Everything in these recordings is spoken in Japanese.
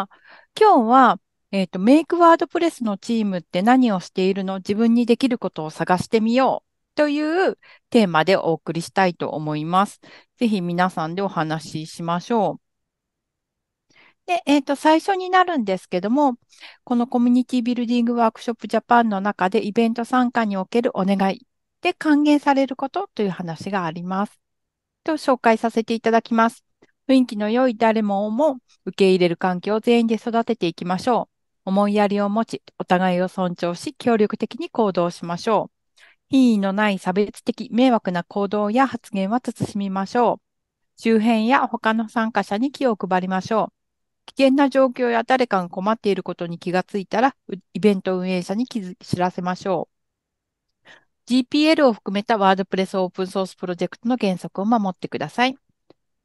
あ、今日は、えっ、ー、と、メイクワードプレスのチームって何をしているの自分にできることを探してみようというテーマでお送りしたいと思います。ぜひ皆さんでお話ししましょう。で、えっ、ー、と、最初になるんですけども、このコミュニティビルディングワークショップジャパンの中でイベント参加におけるお願いで還元されることという話があります。と紹介させていただきます。雰囲気の良い誰もをも受け入れる環境を全員で育てていきましょう。思いやりを持ち、お互いを尊重し、協力的に行動しましょう。品位のない差別的、迷惑な行動や発言は慎みましょう。周辺や他の参加者に気を配りましょう。危険な状況や誰かが困っていることに気がついたら、イベント運営者に気づき知らせましょう。GPL を含めたワードプレスオープンソースプロジェクトの原則を守ってください。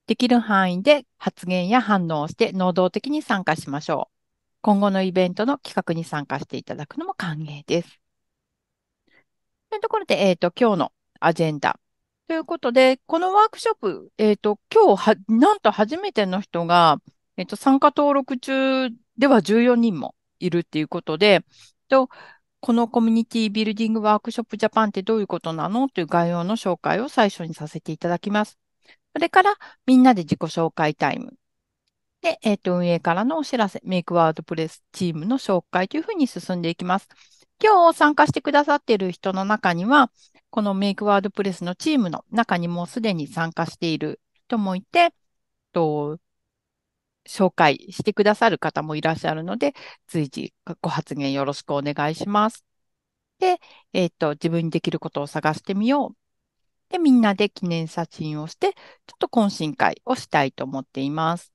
できる範囲で発言や反応をして能動的に参加しましょう。今後のイベントの企画に参加していただくのも歓迎です。というところで、えっ、ー、と、今日のアジェンダ。ということで、このワークショップ、えっ、ー、と、今日は、なんと初めての人が、えっ、ー、と、参加登録中では14人もいるっていうことで、と、このコミュニティビルディングワークショップジャパンってどういうことなのという概要の紹介を最初にさせていただきます。それからみんなで自己紹介タイム。で、えっ、ー、と、運営からのお知らせ、メイクワードプレスチームの紹介というふうに進んでいきます。今日参加してくださっている人の中には、このメイクワードプレスのチームの中にもすでに参加している人もいて、と紹介してくださる方もいらっしゃるので、随時ご発言よろしくお願いします。で、えっ、ー、と、自分にできることを探してみよう。で、みんなで記念写真をして、ちょっと懇親会をしたいと思っています。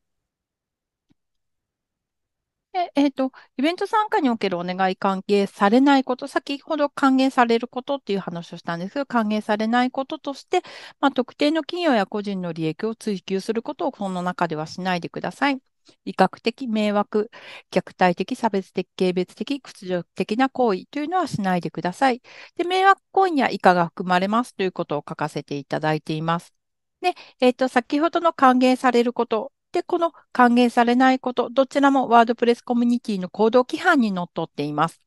でえっ、ー、と、イベント参加におけるお願い関係されないこと、先ほど歓迎されることっていう話をしたんですが、歓迎されないこととして、まあ、特定の企業や個人の利益を追求することをこの中ではしないでください。威嚇的、迷惑、虐待的、差別的、軽蔑的、屈辱的な行為というのはしないでください。で、迷惑行為には以下が含まれますということを書かせていただいています。で、えっ、ー、と、先ほどの歓迎されることで、この歓迎されないこと、どちらもワードプレスコミュニティの行動規範にのっとっています。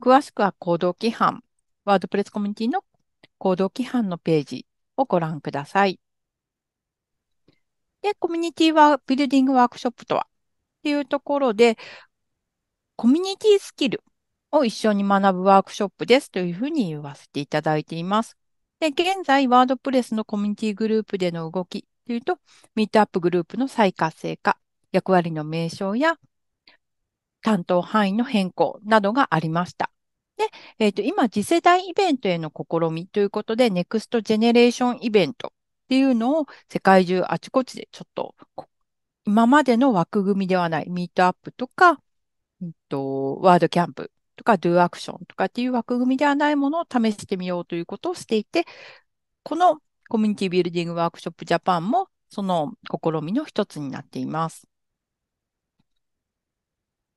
詳しくは行動規範、ワードプレスコミュニティの行動規範のページをご覧ください。で、コミュニティは、ビルディングワークショップとはっていうところで、コミュニティスキルを一緒に学ぶワークショップですというふうに言わせていただいています。で、現在、ワードプレスのコミュニティグループでの動きというと、ミートアップグループの再活性化、役割の名称や担当範囲の変更などがありました。で、えっ、ー、と、今、次世代イベントへの試みということで、ネクストジェネレーションイベントっていうのを世界中あちこちでちょっと今までの枠組みではないミートアップとか、えっと、ワードキャンプとか、ドゥアクションとかっていう枠組みではないものを試してみようということをしていて、このコミュニティビルディングワークショップジャパンもその試みの一つになっています。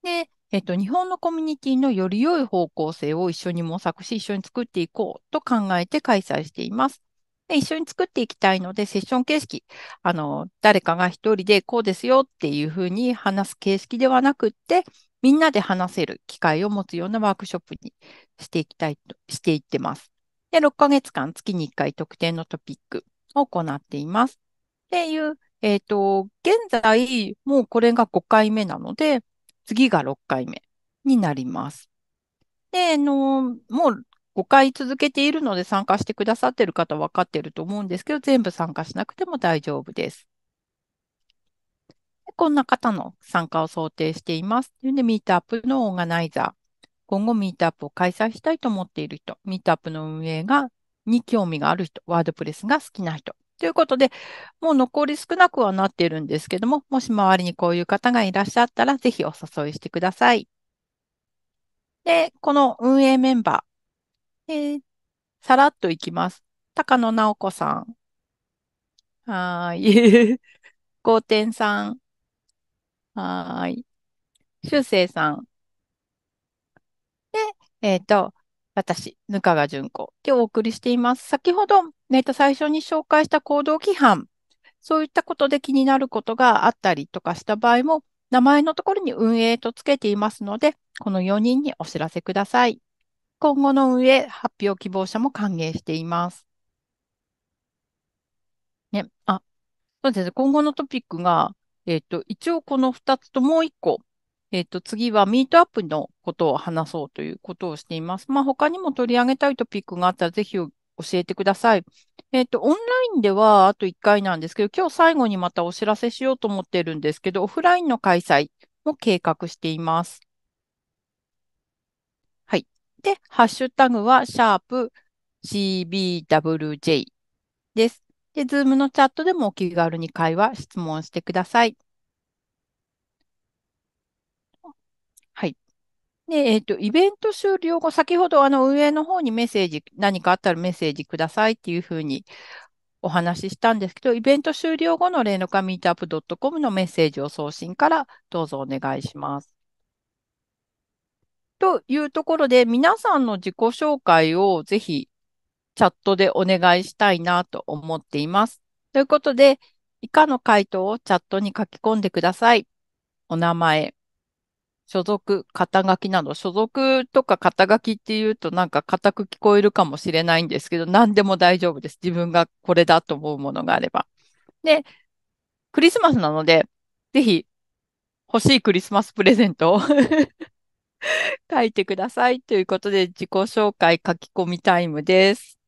で、えっと、日本のコミュニティのより良い方向性を一緒に模索し、一緒に作っていこうと考えて開催しています。で、一緒に作っていきたいので、セッション形式、あの、誰かが一人でこうですよっていうふうに話す形式ではなくって、みんなで話せる機会を持つようなワークショップにしていきたいと、していってます。で、6ヶ月間月に1回特定のトピックを行っています。っていう、えっ、ー、と、現在、もうこれが5回目なので、次が6回目になります。で、あの、もう5回続けているので参加してくださっている方分かっていると思うんですけど、全部参加しなくても大丈夫です。こんな方の参加を想定しています。というで、ミートアップのオーガナイザー。今後ミートアップを開催したいと思っている人、ミートアップの運営がに興味がある人、ワードプレスが好きな人。ということで、もう残り少なくはなっているんですけども、もし周りにこういう方がいらっしゃったら、ぜひお誘いしてください。で、この運営メンバー、で、さらっといきます。高野直子さん。はい。ゴーテンさん。はい。しゅうせいさん。で、えっ、ー、と、私、ぬかがじゅんこでお送りしています。先ほど、えっ、と、最初に紹介した行動規範。そういったことで気になることがあったりとかした場合も、名前のところに運営とつけていますので、この4人にお知らせください。今後の上、発表希望者も歓迎しています。ね、あ、そうですね。今後のトピックが、えっ、ー、と、一応この2つともう1個、えっ、ー、と、次はミートアップのことを話そうということをしています。まあ、他にも取り上げたいトピックがあったら、ぜひ教えてください。えっ、ー、と、オンラインではあと1回なんですけど、今日最後にまたお知らせしようと思ってるんですけど、オフラインの開催も計画しています。で、ハッシュタグは、シャープ CBWJ です。で、ズームのチャットでもお気軽に会話、質問してください。はい。で、えっ、ー、と、イベント終了後、先ほどあの運営の方にメッセージ、何かあったらメッセージくださいっていうふうにお話ししたんですけど、イベント終了後の連絡は meetup.com のメッセージを送信からどうぞお願いします。というところで、皆さんの自己紹介をぜひチャットでお願いしたいなと思っています。ということで、以下の回答をチャットに書き込んでください。お名前、所属、肩書きなど、所属とか肩書きっていうとなんか固く聞こえるかもしれないんですけど、何でも大丈夫です。自分がこれだと思うものがあれば。で、クリスマスなので、ぜひ欲しいクリスマスプレゼントを 書いてくださいということで、自己紹介書き込みタイムです。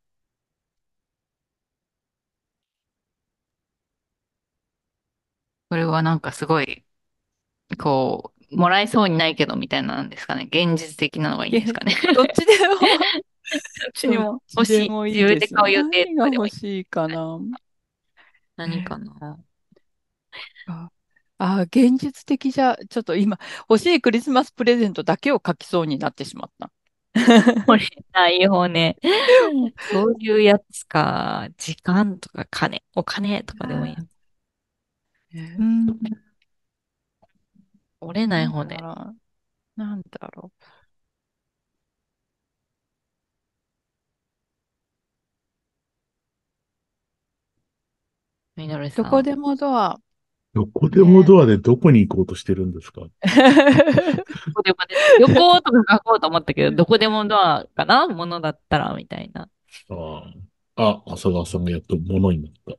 これはなんかすごい、こう、もらえそうにないけどみたいなんですかね。現実的なのがいいんですかね。どっちでも どっちでも欲しい。もいい自分で買う予定とかでもいい。何が欲しいかな。何かな。ああ、現実的じゃ、ちょっと今、欲しいクリスマスプレゼントだけを書きそうになってしまった。折 れないよね。そういうやつか、時間とか金、お金とかでもいい。うん、折れない骨。なんだろう。みさん。どこでもドア。どこでもドアでどこに行こうとしてるんですか 旅行とか書こうと思ったけど、どこでもドアかなものだったら、みたいな。ああ、浅川さんがやっとものになった。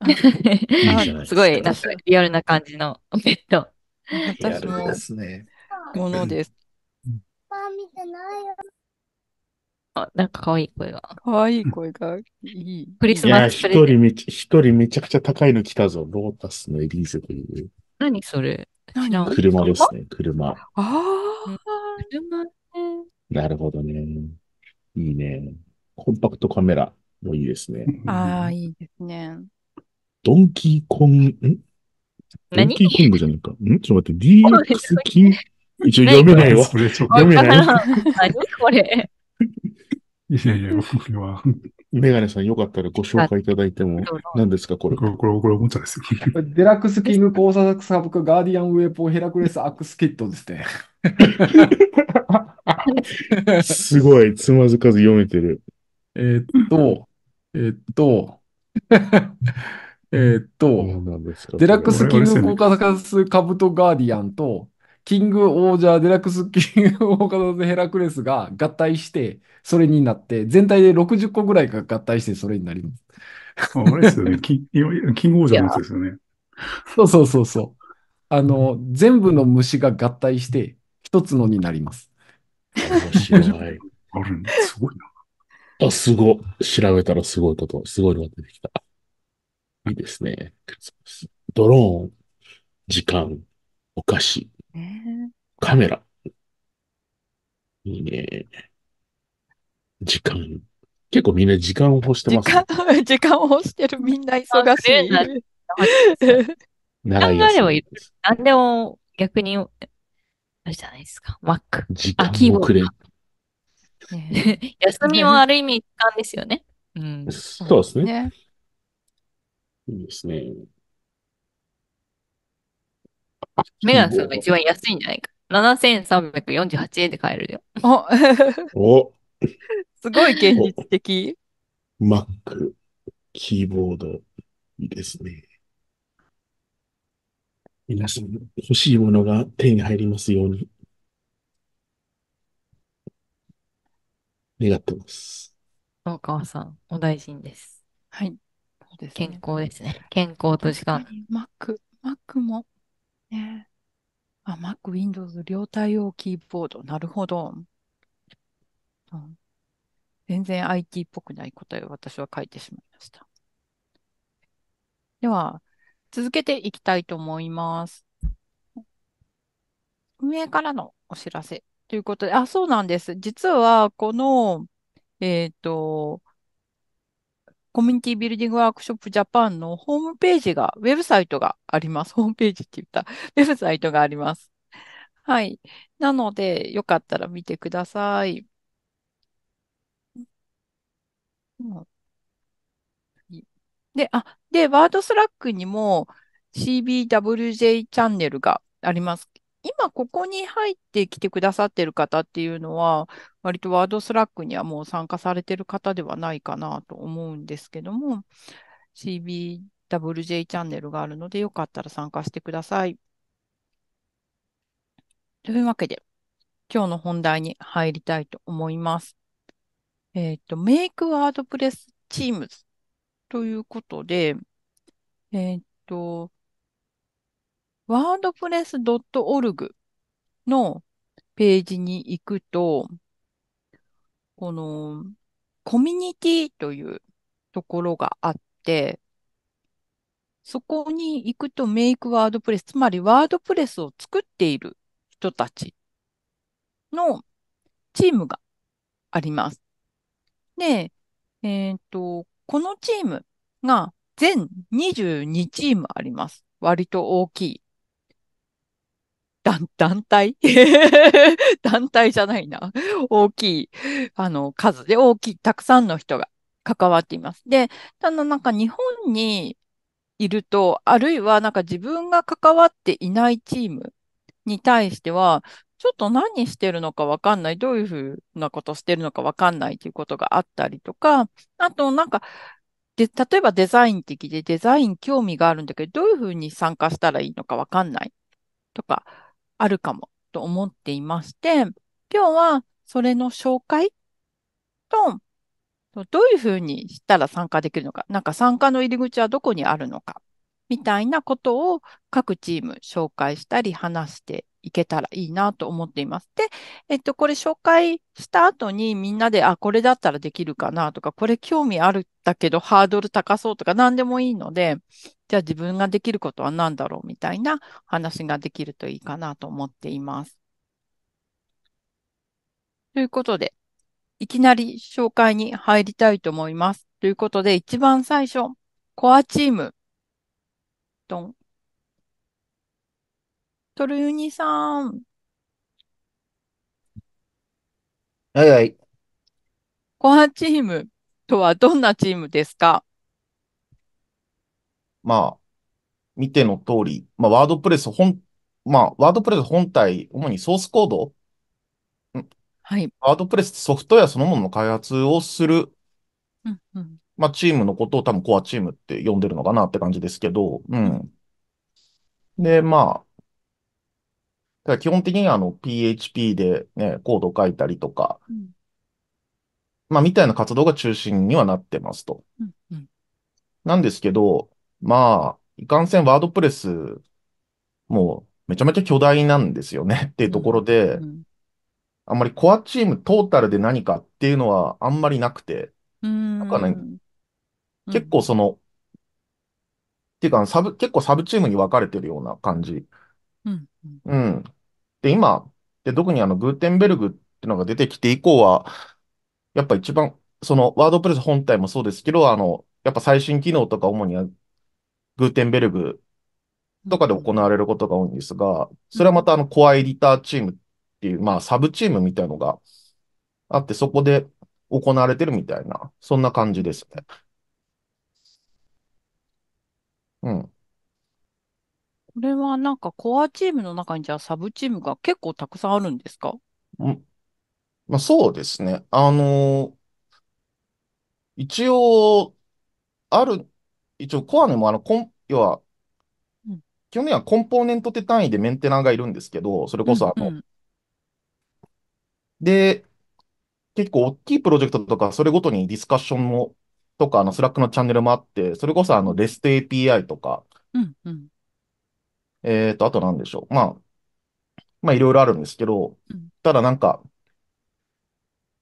すごい、なんかリアルな感じのベッド。私も、もの です。ね、見てないよ。あ、なんか可愛い声が。可愛い声がいい。クリスマスプ一レゼ人ント。め一人めちゃくちゃ高いの来たぞ。ロータスのエリーゼという何それ何車ですね。車。ああ、車ね。なるほどね。いいね。コンパクトカメラもいいですね。ああ、いいですね。ドンキーコン、んドンキーコングじゃないか。んちょっと待って、DX 金、一応読めないわ。読めない。何これいやいや、これは。メガネさん、よかったらご紹介いただいても、何ですか、これ。これ、これ、これおもちゃですよ。デラックスキング、コーサブク、ガーディアンウェポ、ヘラクレス、アックスキットですね。すごい、つまずかず読めてる。えっと、えっと、えっと、デラックスキング、コーサブク、カブト、ガーディアンと、キングオージャーデラックスキングオーカドズヘラクレスが合体して、それになって、全体で60個ぐらいが合体してそれになります。あれですよね。キングオージャーのやつですよね。そうそうそうそう。あの、全部の虫が合体して、一つのになります。面白い。あるんすごいな。あ、すご。調べたらすごいこと、すごいのが出てきた。いいですね。ドローン、時間、お菓子、ねカメラ。いいね。時間。結構みんな時間を欲してますね 時間を欲してるみんな忙しい。長い考えればいいで何でも逆に、あれじゃないですか。マック。時間もくれ。休みもある意味時間ですよね。うん。そうですねいいですね。メガネさんが一番安いんじゃないか。7348円で買えるよ。おすごい現実的。Mac、キーボード、いいですね。皆さん、欲しいものが手に入りますように。願ってます。お母さん、お大事にです。はい。健康ですね。健康と時間。マック、マックもね。あ、Mac、Windows 両対応キーボード。なるほど。うん、全然 IT っぽくない答えを私は書いてしまいました。では、続けていきたいと思います。運営からのお知らせということで、あ、そうなんです。実は、この、えっ、ー、と、コミュニティビルディングワークショップジャパンのホームページが、ウェブサイトがあります。ホームページって言った。ウェブサイトがあります。はい。なので、よかったら見てください。で、あ、で、ワードスラックにも CBWJ チャンネルがあります。今ここに入ってきてくださってる方っていうのは、割とワードスラックにはもう参加されてる方ではないかなと思うんですけども、CBWJ チャンネルがあるので、よかったら参加してください。というわけで、今日の本題に入りたいと思います。えっ、ー、と、メイクワードプレス e a m s ということで、えっ、ー、と、wordpress.org のページに行くと、このコミュニティというところがあって、そこに行くとメイクワードプレス、つまりワードプレスを作っている人たちのチームがあります。で、えっ、ー、と、このチームが全22チームあります。割と大きい団、団体 団体じゃないな。大きい、あの、数で大きい、たくさんの人が関わっています。で、ただなんか日本にいると、あるいはなんか自分が関わっていないチームに対しては、ちょっと何してるのかわかんない、どういうふうなことしてるのかわかんないということがあったりとか、あとなんか、で、例えばデザイン的でデザイン興味があるんだけど、どういうふうに参加したらいいのかわかんないとか、あるかもと思っていまして、今日はそれの紹介と、どういうふうにしたら参加できるのか、なんか参加の入り口はどこにあるのか、みたいなことを各チーム紹介したり話していけたらいいなと思っています。で、えっと、これ紹介した後にみんなで、あ、これだったらできるかなとか、これ興味あるんだけどハードル高そうとか何でもいいので、じゃあ自分ができることは何だろうみたいな話ができるといいかなと思っています。ということで、いきなり紹介に入りたいと思います。ということで、一番最初、コアチーム。ドン。トルユニさん、はいはい。コアチームとはどんなチームですかまあ、見ての通り、まあ、ワードプレス本、まあ、ワードプレス本体、主にソースコード、はい。ワードプレスソフトウェアそのものの開発をする、うんうん。まあ、チームのことを多分コアチームって呼んでるのかなって感じですけど、うん。で、まあ、から基本的にはあの PHP でね、コード書いたりとか、まあみたいな活動が中心にはなってますと。なんですけど、まあ、いかんせんワードプレス、もうめちゃめちゃ巨大なんですよねっていうところで、あんまりコアチームトータルで何かっていうのはあんまりなくて、なんかね、結構その、っていうか、サブ、結構サブチームに分かれてるような感じ。うんうん。で、今、で、特にあの、グーテンベルグっていうのが出てきて以降は、やっぱ一番、その、ワードプレス本体もそうですけど、あの、やっぱ最新機能とか主にはグーテンベルグとかで行われることが多いんですが、それはまたあの、コアエディターチームっていう、まあ、サブチームみたいのがあって、そこで行われてるみたいな、そんな感じですね。これはなんかコアチームの中にじゃあサブチームが結構たくさんあるんですかうん。まあ、そうですね。あの一応、ある、一応コアにもあの、コン、要は、うん、基本的にはコンポーネントって単位でメンテナーがいるんですけど、それこそあの、うんうん、で、結構大きいプロジェクトとか、それごとにディスカッションも、とか、あの、スラックのチャンネルもあって、それこそあの、REST API とか、うんうんえっ、ー、と、あと何でしょう。まあ、まあ、いろいろあるんですけど、ただなんか、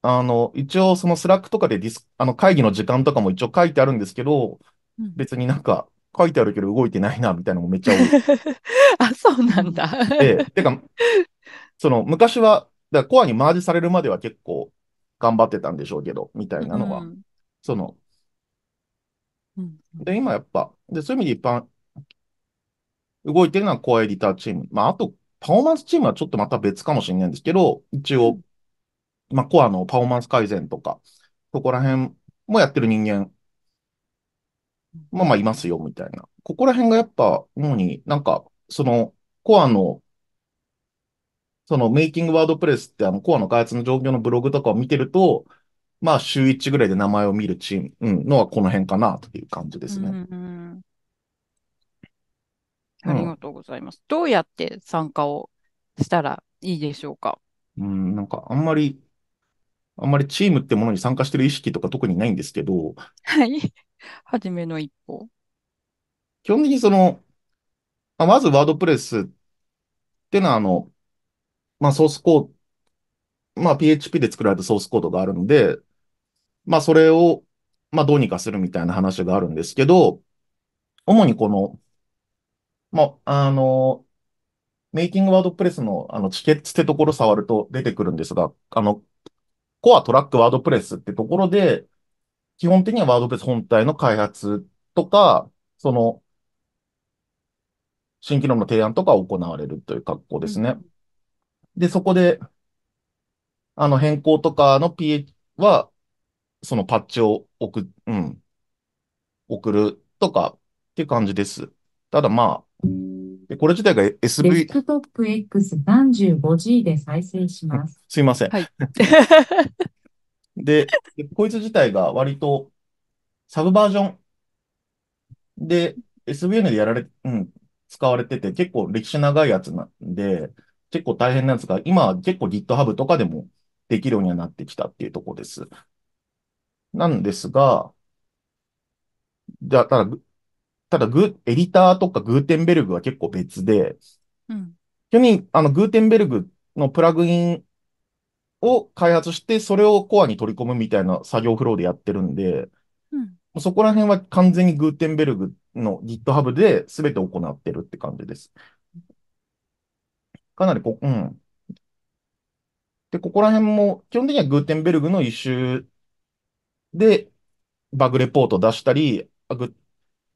あの、一応そのスラックとかでディス、あの、会議の時間とかも一応書いてあるんですけど、うん、別になんか、書いてあるけど動いてないな、みたいなのもめっちゃ多い。あ、そうなんだ。ええ。てか、その、昔は、だコアにマージされるまでは結構頑張ってたんでしょうけど、みたいなのは、うん、その、うん、で、今やっぱ、で、そういう意味で一般、動いてるのはコアエディターチーム。まあ、あと、パフォーマンスチームはちょっとまた別かもしれないんですけど、一応、まあ、コアのパフォーマンス改善とか、そこら辺もやってる人間、まあまあいますよ、みたいな。ここら辺がやっぱ、主になんか、その、コアの、その、メイキングワードプレスってあの、コアの開発の状況のブログとかを見てると、まあ、週1ぐらいで名前を見るチーム、うん、のはこの辺かな、という感じですね。うんうんありがとうございます。どうやって参加をしたらいいでしょうかうん、なんかあんまり、あんまりチームってものに参加してる意識とか特にないんですけど。はい。初めの一歩。基本的にその、あまずワードプレスってのはあの、まあソースコード、まあ PHP で作られたソースコードがあるので、まあそれを、まあどうにかするみたいな話があるんですけど、主にこの、まあ、あの、メイキングワードプレスの、あの、チケッツってところ触ると出てくるんですが、あの、コアトラックワードプレスってところで、基本的にはワードプレス本体の開発とか、その、新機能の提案とか行われるという格好ですね。で、そこで、あの、変更とかの PH は、そのパッチを送、うん、送るとかっていう感じです。ただまあ、これ自体が SV。デス k t o プ X35G で再生します。すいません。はい、で、こいつ自体が割とサブバージョンで SVN でやられ、うん、使われてて結構歴史長いやつなんで、結構大変なんですが、今結構 GitHub とかでもできるようにはなってきたっていうところです。なんですが、じゃあ、ただ、ただグ、エディターとかグーテンベルグは結構別で、うん、基本にあのグーテンベルグのプラグインを開発して、それをコアに取り込むみたいな作業フローでやってるんで、うん、そこら辺は完全にグーテンベルグの GitHub で全て行ってるって感じです。かなりこ、うん。で、ここら辺も、基本的にはグーテンベルグの一周で、バグレポート出したり、グ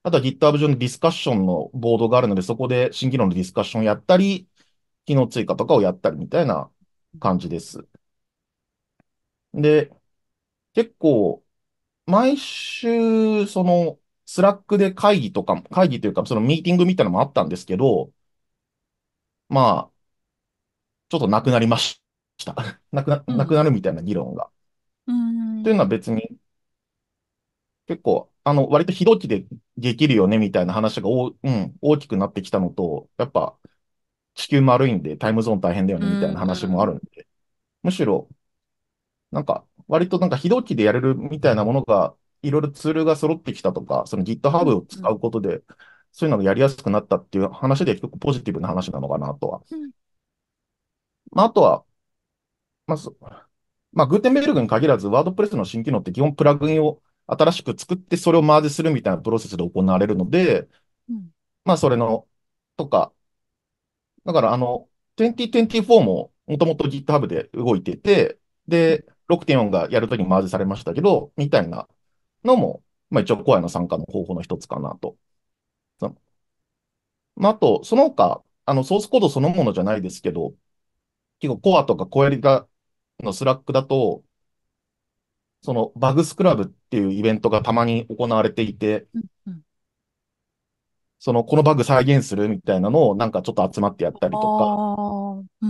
あとは GitHub 上のディスカッションのボードがあるので、そこで新機能のディスカッションをやったり、機能追加とかをやったりみたいな感じです。で、結構、毎週、その、スラックで会議とか、会議というか、そのミーティングみたいなのもあったんですけど、まあ、ちょっとなくなりました。なくな、なくなるみたいな議論が。というのは別に、結構あの、割と非同期でできるよね、みたいな話がうん、大きくなってきたのと、やっぱ、地球丸いんでタイムゾーン大変だよね、みたいな話もあるんで、むしろ、なんか、割となんか非同期でやれるみたいなものが、いろいろツールが揃ってきたとか、その GitHub を使うことで、そういうのがやりやすくなったっていう話で結構ポジティブな話なのかなとは。まあ、あとは、まあ、まあ、グーテンベルグに限らず、ワードプレスの新機能って基本プラグインを新しく作って、それをマージするみたいなプロセスで行われるので、うん、まあ、それの、とか、だから、あの、2024ももともと GitHub で動いてて、で、6.4がやるときにマージされましたけど、みたいなのも、まあ、一応、コアの参加の方法の一つかなと。まあ、あと、その他、あの、ソースコードそのものじゃないですけど、結構コアとかコエリがのスラックだと、そのバグスクラブっていうイベントがたまに行われていて、その、このバグ再現するみたいなのをなんかちょっと集まってやったりとか、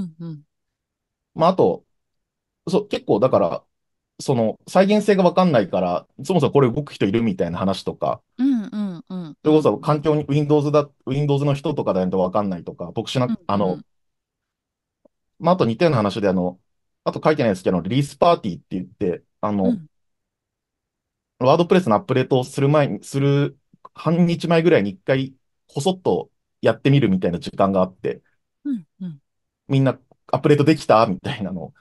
まあ、あと、そう、結構だから、その再現性がわかんないから、そもそもこれ動く人いるみたいな話とか、うんうんうん、それこそ環境に Windows だ、Windows の人とかだとわかんないとか、特殊な、あの、まあ、あと似たような話で、あの、あと書いてないですけど、リリースパーティーって言って、あの、ワードプレスのアップデートをする前に、する半日前ぐらいに一回、こそっとやってみるみたいな時間があって、うんみんなアップデートできたみたいなのを、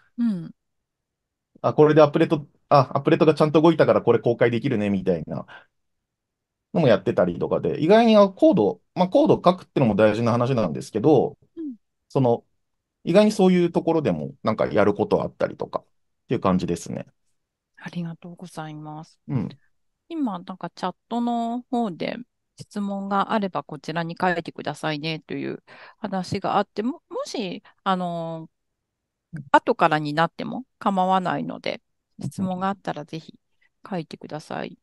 あ、これでアップデート、あ、アップデートがちゃんと動いたからこれ公開できるね、みたいなのもやってたりとかで、意外にコード、まあ、コード書くってのも大事な話なんですけど、その、意外にそういうところでもなんかやることあったりとかっていう感じですね。ありがとうございます。うん、今、なんかチャットの方で質問があればこちらに書いてくださいねという話があっても、もし、あの、後からになっても構わないので、質問があったらぜひ書いてください。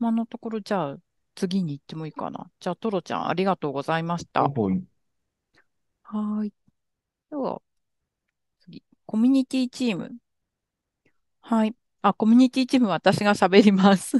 今のところ、じゃあ次に行ってもいいかな。じゃあ、トロちゃん、ありがとうございました。はい。では、次、コミュニティチームはい。あ、コミュニティチーム私が喋ります。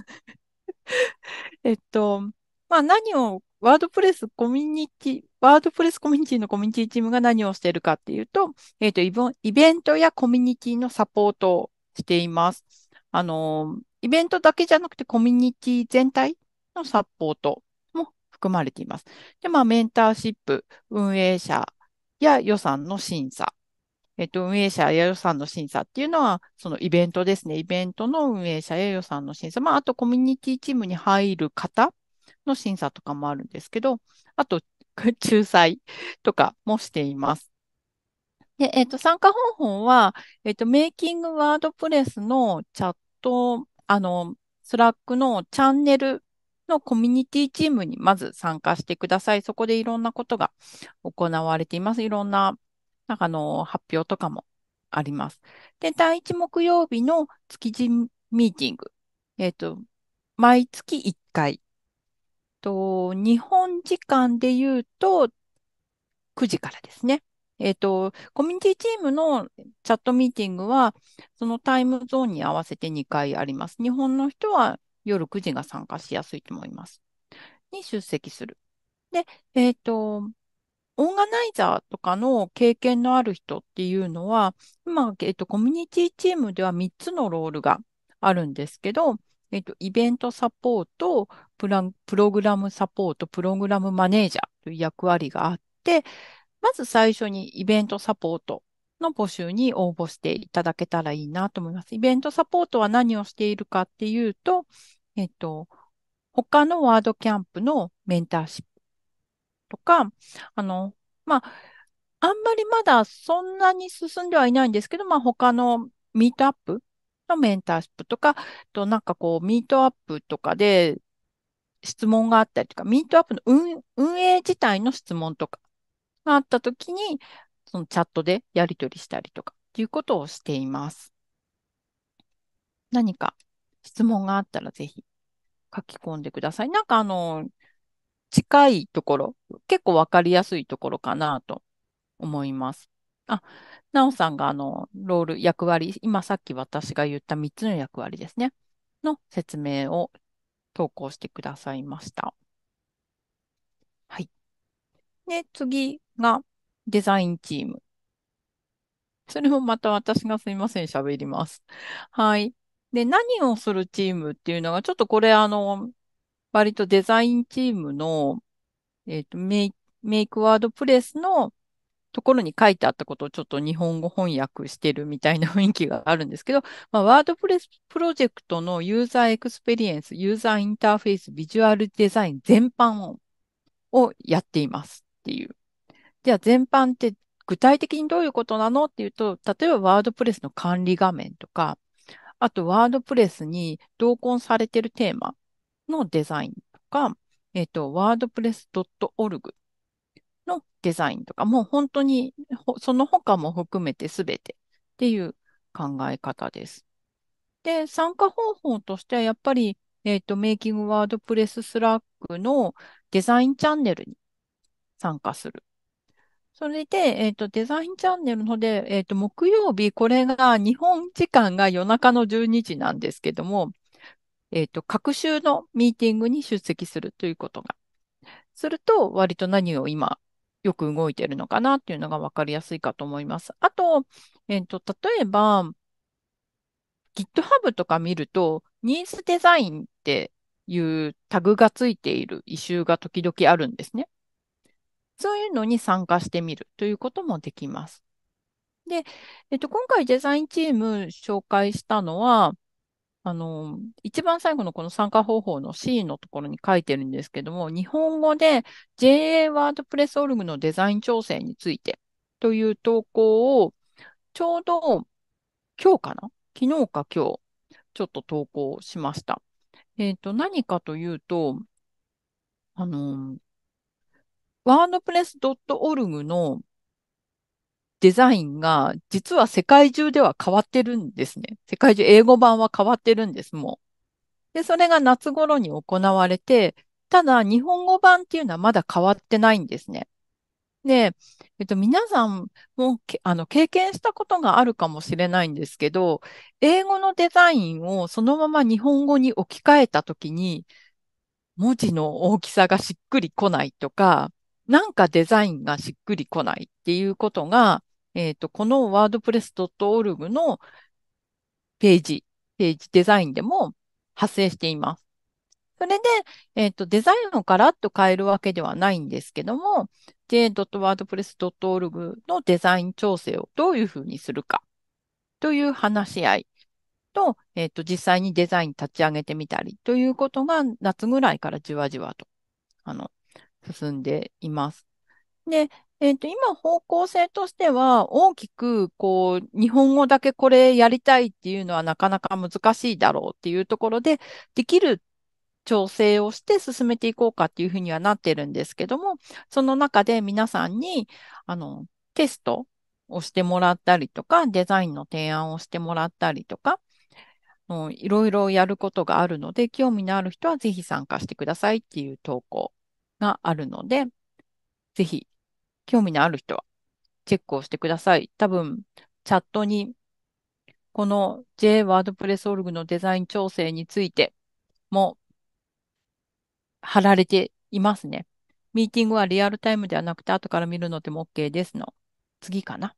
えっと、まあ何を、ワードプレスコミュニティ、ワードプレスコミュニティのコミュニティチームが何をしているかっていうと、えっと、イベントやコミュニティのサポートをしています。あの、イベントだけじゃなくてコミュニティ全体のサポートも含まれています。で、まあメンターシップ、運営者や予算の審査えっと、運営者や予算の審査っていうのは、そのイベントですね。イベントの運営者や予算の審査。まあ、あとコミュニティチームに入る方の審査とかもあるんですけど、あと、仲裁とかもしています。で、えっと、参加方法は、えっと、メイキングワードプレスのチャット、あの、スラックのチャンネルのコミュニティチームにまず参加してください。そこでいろんなことが行われています。いろんなあの、発表とかもあります。で、第1木曜日の築地ミーティング。えっ、ー、と、毎月1回。と、日本時間で言うと、9時からですね。えっ、ー、と、コミュニティチームのチャットミーティングは、そのタイムゾーンに合わせて2回あります。日本の人は夜9時が参加しやすいと思います。に出席する。で、えっ、ー、と、オーガナイザーとかの経験のある人っていうのは、今、えっと、コミュニティチームでは3つのロールがあるんですけど、えっと、イベントサポート、プランプログラムサポート、プログラムマネージャーという役割があって、まず最初にイベントサポートの募集に応募していただけたらいいなと思います。イベントサポートは何をしているかっていうと、えっと、他のワードキャンプのメンターシップとか、あの、まあ、あんまりまだそんなに進んではいないんですけど、まあ、他のミートアップのメンターシップとか、となんかこう、ミートアップとかで質問があったりとか、ミートアップの運運営自体の質問とかがあったときに、そのチャットでやり取りしたりとか、ということをしています。何か質問があったらぜひ書き込んでください。なんかあの、近いところ、結構わかりやすいところかなと思います。あ、なおさんがあの、ロール、役割、今さっき私が言った3つの役割ですね、の説明を投稿してくださいました。はい。で、次がデザインチーム。それもまた私がすいません、喋ります。はい。で、何をするチームっていうのが、ちょっとこれ、あの、割とデザインチームの、えっ、ー、とメイ、メイクワードプレスのところに書いてあったことをちょっと日本語翻訳してるみたいな雰囲気があるんですけど、まあ、ワードプレスプロジェクトのユーザーエクスペリエンス、ユーザーインターフェース、ビジュアルデザイン全般をやっていますっていう。じゃあ全般って具体的にどういうことなのっていうと、例えばワードプレスの管理画面とか、あとワードプレスに同梱されてるテーマのデザインとか、えっ、ー、と、wordpress.org のデザインとか、もう本当にその他も含めてすべてっていう考え方です。で、参加方法としてはやっぱり、えっ、ー、と、メイキングワードプレススラックのデザインチャンネルに参加する。それで、えっ、ー、と、デザインチャンネルので、えっ、ー、と、木曜日、これが日本時間が夜中の12時なんですけども、えっ、ー、と、各週のミーティングに出席するということが。すると、割と何を今、よく動いてるのかなっていうのが分かりやすいかと思います。あと、えっ、ー、と、例えば、GitHub とか見ると、ニーズデザインっていうタグがついている異臭が時々あるんですね。そういうのに参加してみるということもできます。で、えっと、今回デザインチーム紹介したのは、あの、一番最後のこの参加方法の C のところに書いてるんですけども、日本語で JA ワードプレスオルグのデザイン調整についてという投稿を、ちょうど今日かな昨日か今日、ちょっと投稿しました。えっ、ー、と、何かというと、あの、wordpress.org のデザインが実は世界中では変わってるんですね。世界中英語版は変わってるんです、もう。で、それが夏頃に行われて、ただ日本語版っていうのはまだ変わってないんですね。で、えっと、皆さんもあの経験したことがあるかもしれないんですけど、英語のデザインをそのまま日本語に置き換えたときに、文字の大きさがしっくりこないとか、なんかデザインがしっくりこないっていうことがえっ、ー、と、この wordpress.org のページ、ページデザインでも発生しています。それで、えっ、ー、と、デザインをガラッと変えるわけではないんですけども、j.wordpress.org のデザイン調整をどういうふうにするかという話し合いと、えっ、ー、と、実際にデザイン立ち上げてみたりということが夏ぐらいからじわじわと、あの、進んでいます。で、えっ、と、今方向性としては大きく、こう、日本語だけこれやりたいっていうのはなかなか難しいだろうっていうところで、できる調整をして進めていこうかっていうふうにはなってるんですけども、その中で皆さんに、あの、テストをしてもらったりとか、デザインの提案をしてもらったりとか、いろいろやることがあるので、興味のある人はぜひ参加してくださいっていう投稿があるので、ぜひ興味のある人はチェックをしてください。多分、チャットに、この J ワードプレスオルグのデザイン調整についても貼られていますね。ミーティングはリアルタイムではなくて、後から見るのでも OK ですの。次かな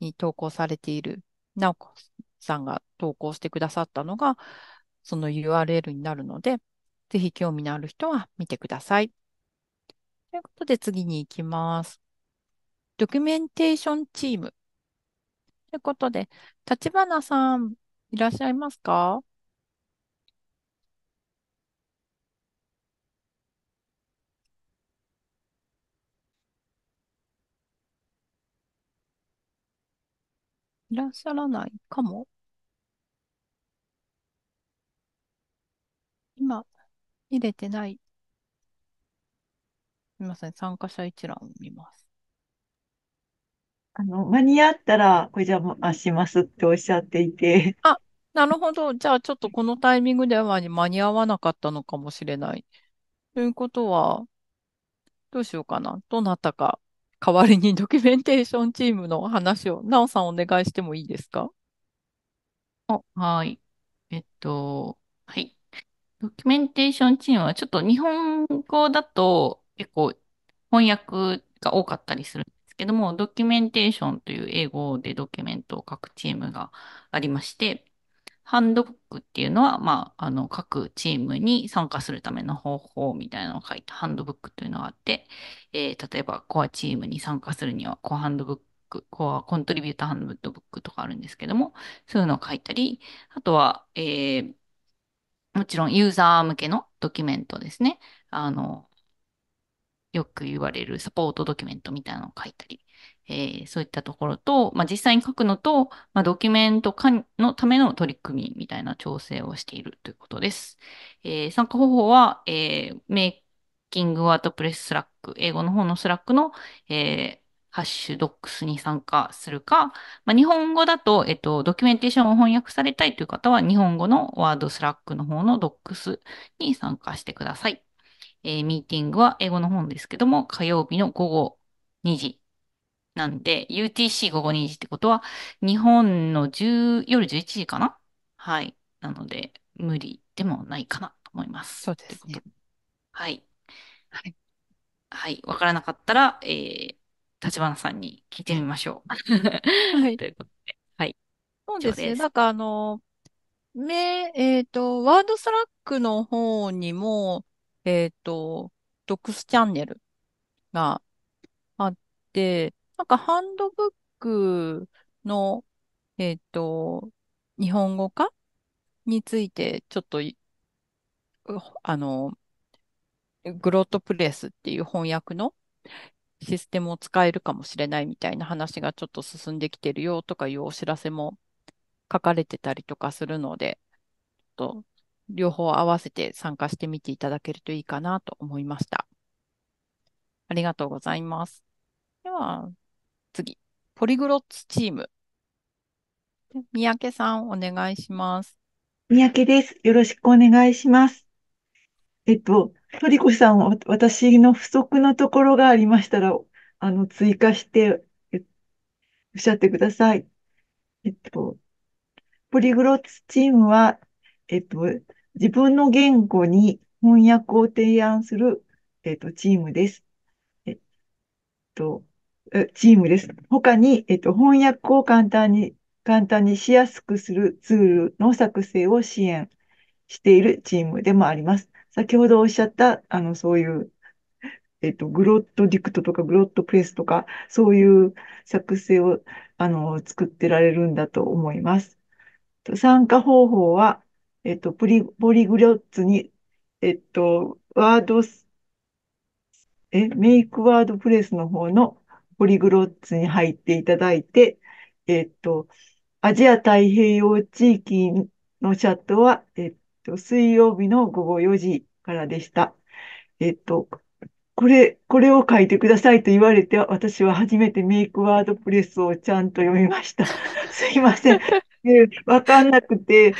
に投稿されている、なおこさんが投稿してくださったのが、その URL になるので、ぜひ興味のある人は見てください。ということで次に行きます。ドキュメンテーションチーム。ということで、立花さん、いらっしゃいますかいらっしゃらないかも。今、入れてない。ません、参加者一覧を見ます。あの、間に合ったらこれじゃ、あしますっておっしゃっていて。あ、なるほど。じゃあちょっとこのタイミングでは間に合わなかったのかもしれない。ということは、どうしようかな。どなたか代わりにドキュメンテーションチームの話を、なおさんお願いしてもいいですかお、はい。えっと、はい。ドキュメンテーションチームはちょっと日本語だと、結構翻訳が多かったりするんですけども、ドキュメンテーションという英語でドキュメントを書くチームがありまして、ハンドブックっていうのは、まあ、あの、各チームに参加するための方法みたいなのを書いたハンドブックというのがあって、えー、例えばコアチームに参加するには、コアハンドブック、コアコントリビューターハンドブックとかあるんですけども、そういうのを書いたり、あとは、えー、もちろんユーザー向けのドキュメントですね。あの、よく言われるサポートドキュメントみたいなのを書いたり、えー、そういったところと、まあ、実際に書くのと、まあ、ドキュメント化のための取り組みみたいな調整をしているということです。えー、参加方法は、えー、メイキングワードプレススラック、英語の方のスラックの、えーハッシュドックスに参加するか、まあ、日本語だと、えっと、ドキュメンテーションを翻訳されたいという方は、日本語のワードスラックの方のドックスに参加してください。えー、ミーティングは英語の本ですけども、火曜日の午後2時なんで、UTC 午後2時ってことは、日本の10夜11時かなはい。なので、無理でもないかなと思います。そうですね。はい。はい。はい。わからなかったら、えー、立花さんに聞いてみましょう。はい。ということで。はい。そうですね。なんかあの、め、えっ、ー、と、ワードスラックの方にも、えっと、ドックスチャンネルがあって、なんかハンドブックの、えっと、日本語化について、ちょっと、あの、グロートプレスっていう翻訳のシステムを使えるかもしれないみたいな話がちょっと進んできてるよとかいうお知らせも書かれてたりとかするので、と両方合わせて参加してみていただけるといいかなと思いました。ありがとうございます。では、次。ポリグロッツチーム。三宅さん、お願いします。三宅です。よろしくお願いします。えっと、トリコさんは私の不足のところがありましたら、あの、追加して、おっしゃってください。えっと、ポリグロッツチームは、えっと、自分の言語に翻訳を提案する、えっ、と、チームです。えっと、チームです。他に、えっと、翻訳を簡単に、簡単にしやすくするツールの作成を支援しているチームでもあります。先ほどおっしゃった、あの、そういう、えっと、グロッドディクトとかグロッドプレスとか、そういう作成を、あの、作ってられるんだと思います。参加方法は、えっと、プリ、ポリグリッツに、えっと、ワードス、え、メイクワードプレスの方のポリグロッツに入っていただいて、えっと、アジア太平洋地域のチャットは、えっと、水曜日の午後4時からでした。えっと、これ、これを書いてくださいと言われて、私は初めてメイクワードプレスをちゃんと読みました。すいません。わかんなくて、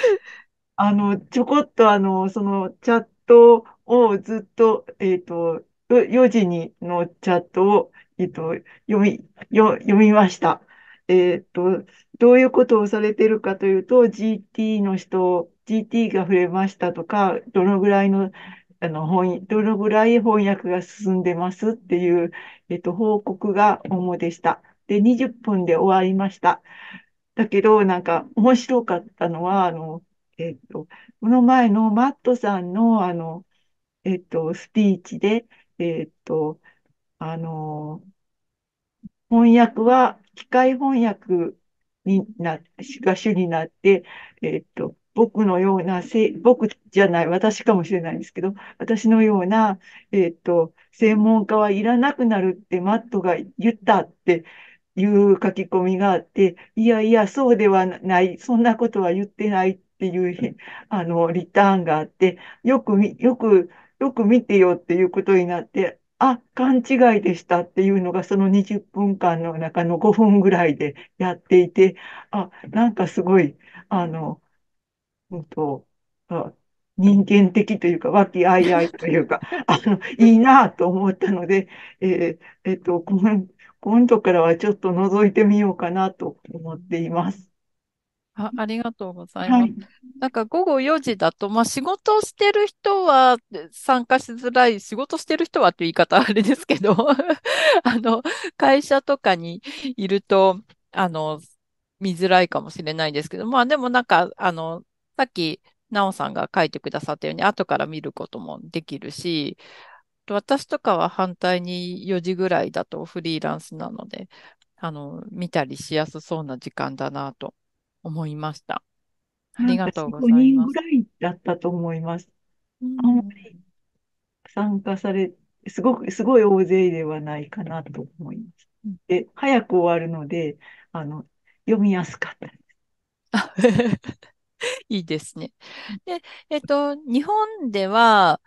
あの、ちょこっとあの、そのチャットをずっと、えっ、と、4時にのチャットを、えっ、と、読み、よ読みました。えっ、と、どういうことをされてるかというと、GT の人、GT が触れましたとか、どのぐらいの、あの、翻、どのぐらい翻訳が進んでますっていう、えっ、と、報告が主でした。で、20分で終わりました。だけど、なんか、面白かったのは、あの、えっと、この前のマットさんの、あの、えっと、スピーチで、えっと、あの、翻訳は機械翻訳にな、が主になって、えっと、僕のようなせ、僕じゃない、私かもしれないですけど、私のような、えっと、専門家はいらなくなるってマットが言ったっていう書き込みがあって、いやいや、そうではない、そんなことは言ってないっていう、あの、リターンがあって、よくみ、よく、よく見てよっていうことになって、あ、勘違いでしたっていうのがその20分間の中の5分ぐらいでやっていて、あ、なんかすごい、あの、うんと、人間的というか、和気あいあいというか、あの、いいなと思ったので、えー、えっと、今度からはちょっと覗いてみようかなと思っています。あありがとうございます。はい、なんか午後4時だと、まあ、仕事をしてる人は参加しづらい、仕事してる人はっていう言い方あれですけど あの、会社とかにいると、あの、見づらいかもしれないですけど、まあでもなんか、あの、さっき、なおさんが書いてくださったように、後から見ることもできるし、私とかは反対に4時ぐらいだとフリーランスなので、あの、見たりしやすそうな時間だなと思いました。ありがとうございます。5人ぐらいだったと思います。あんまり参加され、すごく、すごい大勢ではないかなと思います。で、早く終わるので、あの、読みやすかったです。いいですね。で、えっと、日本では、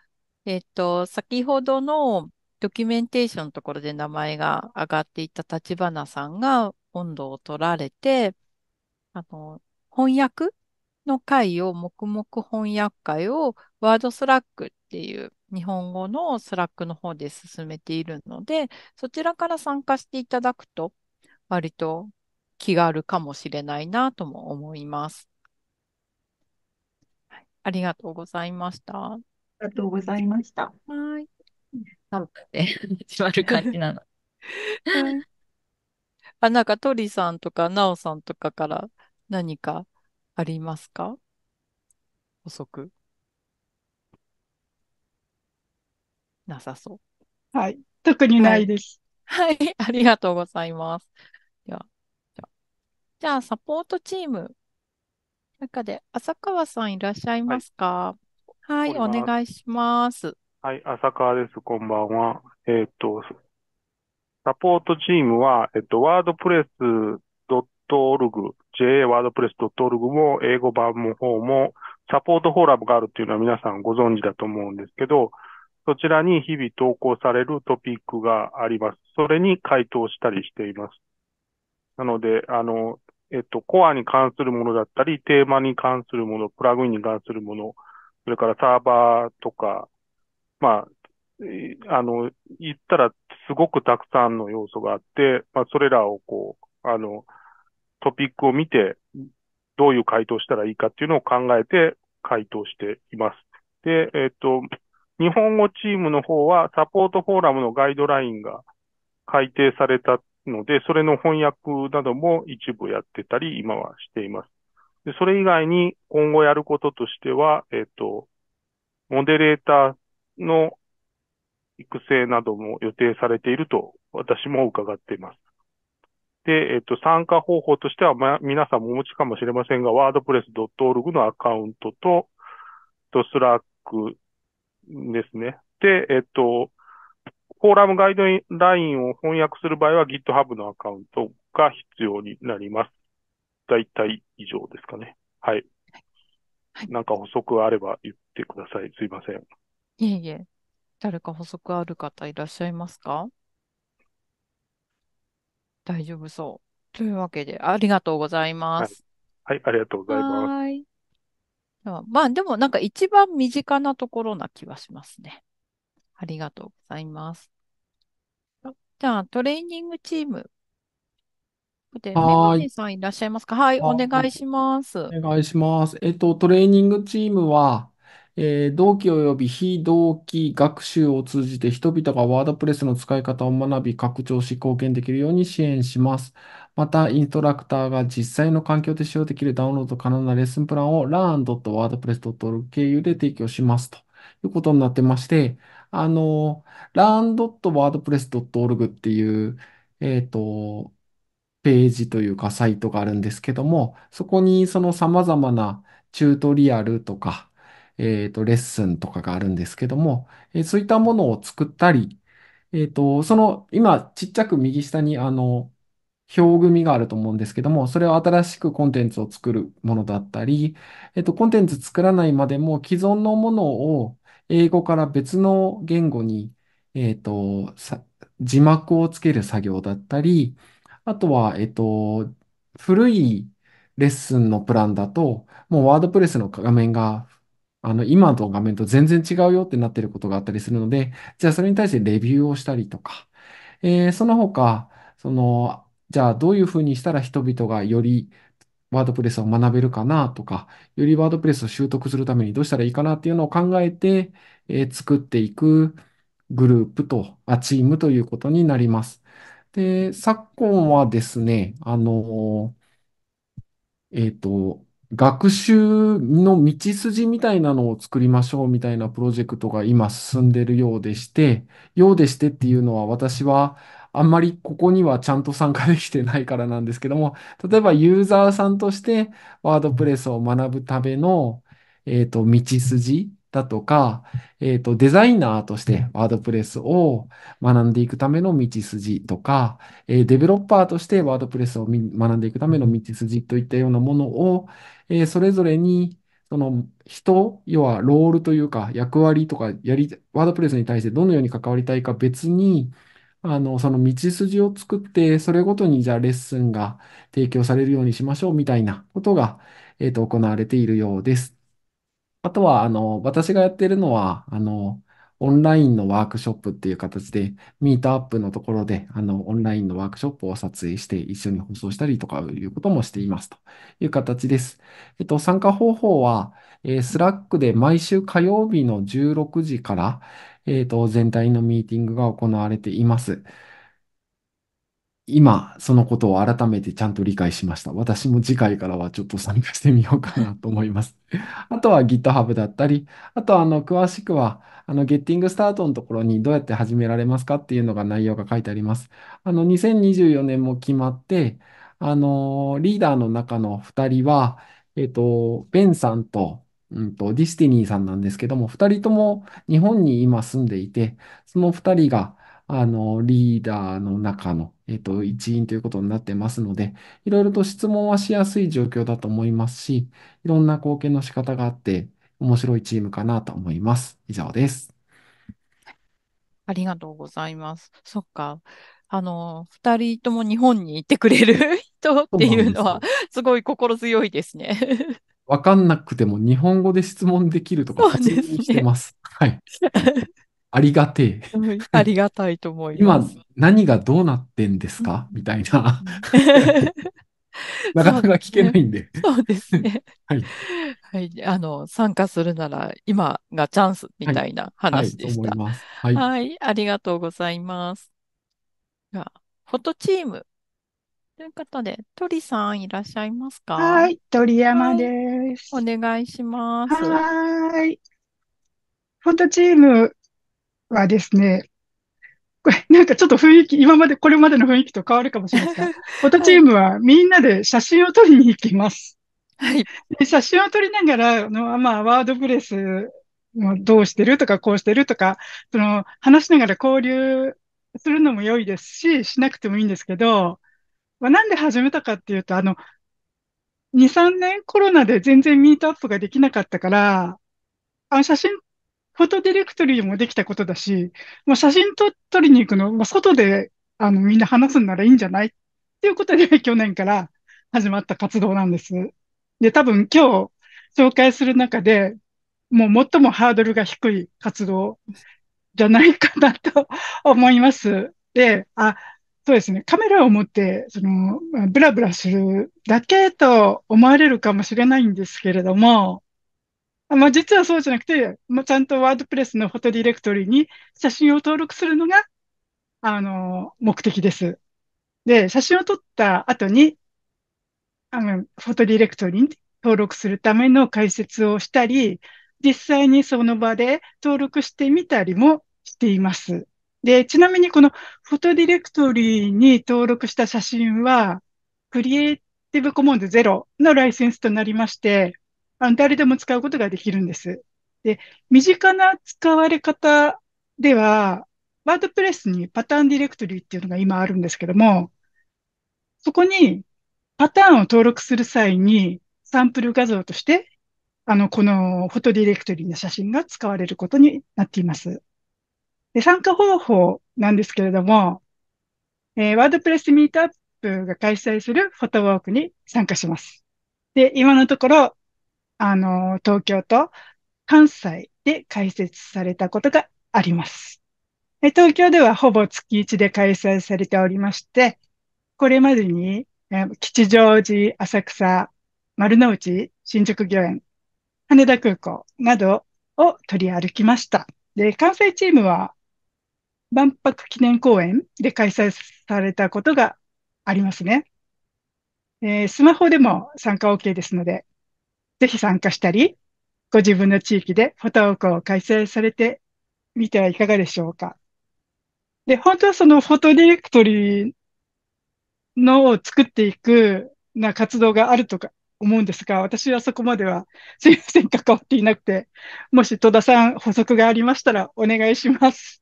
えっと、先ほどのドキュメンテーションのところで名前が上がっていた立花さんが音頭を取られて、あの、翻訳の会を、黙々翻訳会を、ワードスラックっていう日本語のスラックの方で進めているので、そちらから参加していただくと、割と気があるかもしれないなとも思います。ありがとうございました。ありがとうございました。はい。3分で始 まる感じなの。はい、あ、なんか、鳥さんとか、ナオさんとかから何かありますか補足。なさそう。はい。特にないです。はい、はい、ありがとうございます。では、じゃあ、じゃあサポートチーム、中で、浅川さんいらっしゃいますかはい、はい、お願いします。はい、浅川です。こんばんは。えっ、と、サポートチームは、えっ、と、wordpress.org JA ワードプレス .org も英語版の方もサポートフォーラムがあるっていうのは皆さんご存知だと思うんですけど、そちらに日々投稿されるトピックがあります。それに回答したりしています。なので、あの、えっと、コアに関するものだったり、テーマに関するもの、プラグインに関するもの、それからサーバーとか、まあ、あの、言ったらすごくたくさんの要素があって、まあ、それらをこう、あの、トピックを見て、どういう回答したらいいかっていうのを考えて回答しています。で、えっ、と、日本語チームの方はサポートフォーラムのガイドラインが改定されたので、それの翻訳なども一部やってたり、今はしています。でそれ以外に今後やることとしては、えっ、と、モデレーターの育成なども予定されていると私も伺っています。で、えっと、参加方法としては、ま、皆さんもお持ちかもしれませんが、wordpress.org のアカウントと、と、スラックですね。で、えっと、フォーラムガイドラインを翻訳する場合は GitHub のアカウントが必要になります。大体以上ですかね。はい。はい、なんか補足あれば言ってください。すいません。いえいえ。誰か補足ある方いらっしゃいますか大丈夫そう。というわけで、ありがとうございまはい、す。はい、ありがとうございます。はい。まあ、でもなんか一番身近なところな気はしますね。ありがとうございます。じゃあ、トレーニングチーム。メガはネい。さんいらっしゃいますかはい、お願いします。お願いします。えっと、トレーニングチームは、えー同期及び非同期学習を通じて人々がワードプレスの使い方を学び、拡張し貢献できるように支援します。また、インストラクターが実際の環境で使用できるダウンロード可能なレッスンプランを learn.wordpress.org 経由で提供しますということになってまして、あの、learn.wordpress.org っていう、えっと、ページというかサイトがあるんですけども、そこにその様々なチュートリアルとか、えっと、レッスンとかがあるんですけども、えーそういったものを作ったり、えっと、その、今、ちっちゃく右下に、あの、表組があると思うんですけども、それを新しくコンテンツを作るものだったり、えっと、コンテンツ作らないまでも既存のものを英語から別の言語に、えっと、さ字幕をつける作業だったり、あとは、えっと、古いレッスンのプランだと、もうワードプレスの画面があの、今の画面と全然違うよってなってることがあったりするので、じゃあそれに対してレビューをしたりとか、えー、その他、その、じゃあどういうふうにしたら人々がよりワードプレスを学べるかなとか、よりワードプレスを習得するためにどうしたらいいかなっていうのを考えて、えー、作っていくグループと、あ、チームということになります。で、昨今はですね、あのえっと、学習の道筋みたいなのを作りましょうみたいなプロジェクトが今進んでるようでして、ようでしてっていうのは私はあんまりここにはちゃんと参加できてないからなんですけども、例えばユーザーさんとしてワードプレスを学ぶための、えっと、道筋だとか、えっと、デザイナーとしてワードプレスを学んでいくための道筋とか、えデベロッパーとしてワードプレスを学んでいくための道筋といったようなものを、えー、それぞれに、その人、要はロールというか役割とかやり、ワードプレスに対してどのように関わりたいか別に、あの、その道筋を作って、それごとにじゃあレッスンが提供されるようにしましょうみたいなことが、えっと、行われているようです。あとは、あの、私がやってるのは、あの、オンラインのワークショップっていう形で、ミートアップのところで、あの、オンラインのワークショップを撮影して、一緒に放送したりとかいうこともしていますという形です。えっと、参加方法は、えー、スラックで毎週火曜日の16時から、えっと、全体のミーティングが行われています。今、そのことを改めてちゃんと理解しました。私も次回からはちょっと参加してみようかなと思います。あとは GitHub だったり、あとはあの詳しくはあの Getting Start のところにどうやって始められますかっていうのが内容が書いてあります。あの2024年も決まって、あのリーダーの中の2人は、えっと、ベンさんとうんと、ディスティニーさんなんですけども、2人とも日本に今住んでいて、その2人があの、リーダーの中の、えっと、一員ということになってますので、いろいろと質問はしやすい状況だと思いますし、いろんな貢献の仕方があって、面白いチームかなと思います。以上です。ありがとうございます。そっか。あの、二人とも日本にいてくれる 人っていうのは、すごい心強いですね。わかんなくても日本語で質問できるとか、そうですしてます。はい。ありがてえ。ありがたいと思います。今、何がどうなってんですか、みたいな。なかなか聞けないんで。そうですね。はい。はい。あの、参加するなら今がチャンスみたいな話でした。はい。はいはい、ありがとうございます。フォトチーム。ということで、鳥さんいらっしゃいますかはい、鳥山です、はい、お願いします。はい。フォトチーム、はですね、これなんかちょっと雰囲気、今まで、これまでの雰囲気と変わるかもしれませんが、フォトチームはみんなで写真を撮りに行きます。はい。で写真を撮りながら、あの、まあ、ワードプレスどうしてるとか、こうしてるとか、その、話しながら交流するのも良いですし、しなくてもいいんですけど、まあ、なんで始めたかっていうと、あの、2、3年コロナで全然ミートアップができなかったから、あの写真フォトディレクトリーもできたことだし、もう写真と撮りに行くの、もう外であのみんな話すんならいいんじゃないっていうことで、去年から始まった活動なんです。で、多分今日紹介する中で、もう最もハードルが低い活動じゃないかなと 思います。で、あ、そうですね。カメラを持って、その、ブラブラするだけと思われるかもしれないんですけれども、まあ、実はそうじゃなくて、まあ、ちゃんとワードプレスのフォトディレクトリに写真を登録するのが、あの、目的です。で、写真を撮った後に、あの、フォトディレクトリに登録するための解説をしたり、実際にその場で登録してみたりもしています。で、ちなみにこのフォトディレクトリに登録した写真は、クリエイティブコモンズゼロのライセンスとなりまして、あの誰でも使うことができるんです。で、身近な使われ方では、ワードプレスにパターンディレクトリーっていうのが今あるんですけども、そこにパターンを登録する際にサンプル画像として、あの、このフォトディレクトリーの写真が使われることになっています。で参加方法なんですけれども、えー、ワードプレスミートアップが開催するフォトウォークに参加します。で、今のところあの、東京と関西で開設されたことがあります。東京ではほぼ月1で開催されておりまして、これまでに吉祥寺、浅草、丸の内、新宿御苑、羽田空港などを取り歩きました。で、関西チームは万博記念公園で開催されたことがありますね。えー、スマホでも参加 OK ですので、ぜひ参加したり、ご自分の地域でフォトオークを開催されてみてはいかがでしょうか。で、本当はそのフォトディレクトリーのを作っていくな活動があるとか思うんですが、私はそこまではすいません、関わっていなくて、もし戸田さん補足がありましたらお願いします。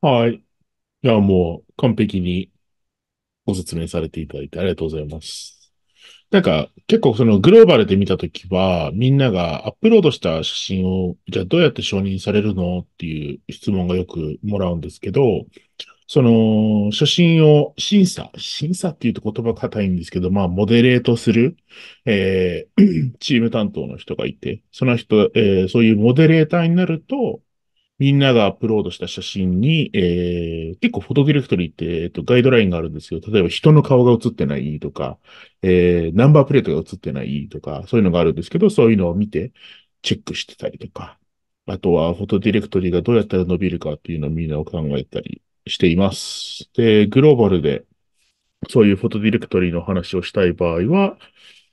はい。いや、もう完璧にご説明されていただいてありがとうございます。なんか、結構そのグローバルで見たときは、みんながアップロードした写真を、じゃあどうやって承認されるのっていう質問がよくもらうんですけど、その、写真を審査、審査っていうと言葉硬いんですけど、まあ、モデレートする、えー、チーム担当の人がいて、その人、えー、そういうモデレーターになると、みんながアップロードした写真に、えー、結構フォトディレクトリーって、えっ、ー、と、ガイドラインがあるんですよ。例えば人の顔が映ってないとか、えー、ナンバープレートが映ってないとか、そういうのがあるんですけど、そういうのを見て、チェックしてたりとか、あとはフォトディレクトリーがどうやったら伸びるかっていうのをみんなを考えたりしています。で、グローバルで、そういうフォトディレクトリーの話をしたい場合は、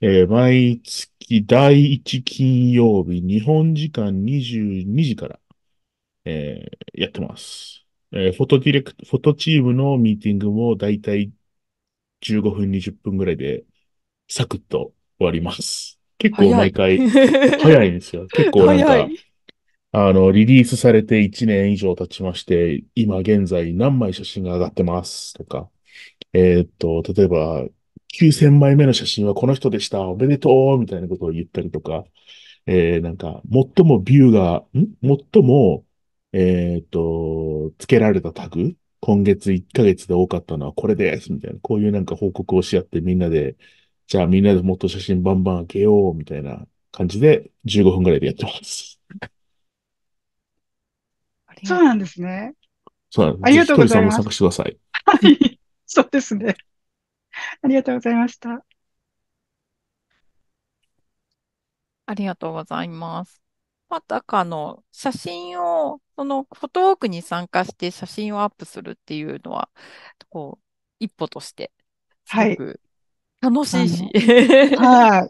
えー、毎月第1金曜日、日本時間22時から、えー、やってます。えー、フォトディレクト、フォトチームのミーティングもだいたい15分、20分ぐらいで、サクッと終わります。結構毎回、早いんですよ。結構なんか、あの、リリースされて1年以上経ちまして、今現在何枚写真が上がってますとか、えー、っと、例えば、9000枚目の写真はこの人でした、おめでとうみたいなことを言ったりとか、えー、なんか、最もビューが、ん最もえっ、ー、と、つけられたタグ、今月1ヶ月で多かったのはこれです、みたいな、こういうなんか報告をし合ってみんなで、じゃあみんなでもっと写真バンバン開けよう、みたいな感じで15分ぐらいでやってます。そうなんですね。そうなんです。ありがとうございます。参加してください。はい。そうですね。ありがとうございました。ありがとうございます。またかの写真を、そのフォトウォークに参加して写真をアップするっていうのは、こう、一歩として、すごく楽しいし。はい。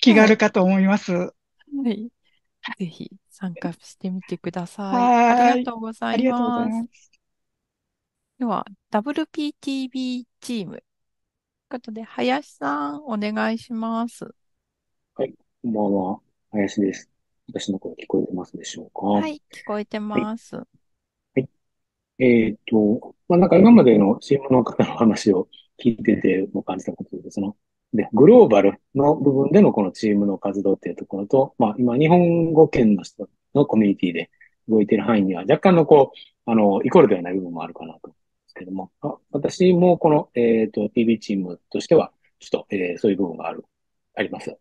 気軽かと思います。はい。ぜひ参加してみてください。はいありがとうございます。ありがとうございます。では、WPTB チーム。ということで、林さん、お願いします。はい、こんばんは。林です。私の声聞こえてますでしょうかはい、聞こえてます。はい。はい、えっ、ー、と、まあ、なんか今までの CM の方の話を聞いてても感じたことで、その、で、グローバルの部分でのこのチームの活動っていうところと、まあ今日本語圏の人のコミュニティで動いている範囲には若干のこう、あの、イコールではない部分もあるかなとですけども、あ私もこの、えっ、ー、と、TV チームとしては、ちょっと、えー、そういう部分がある、あります。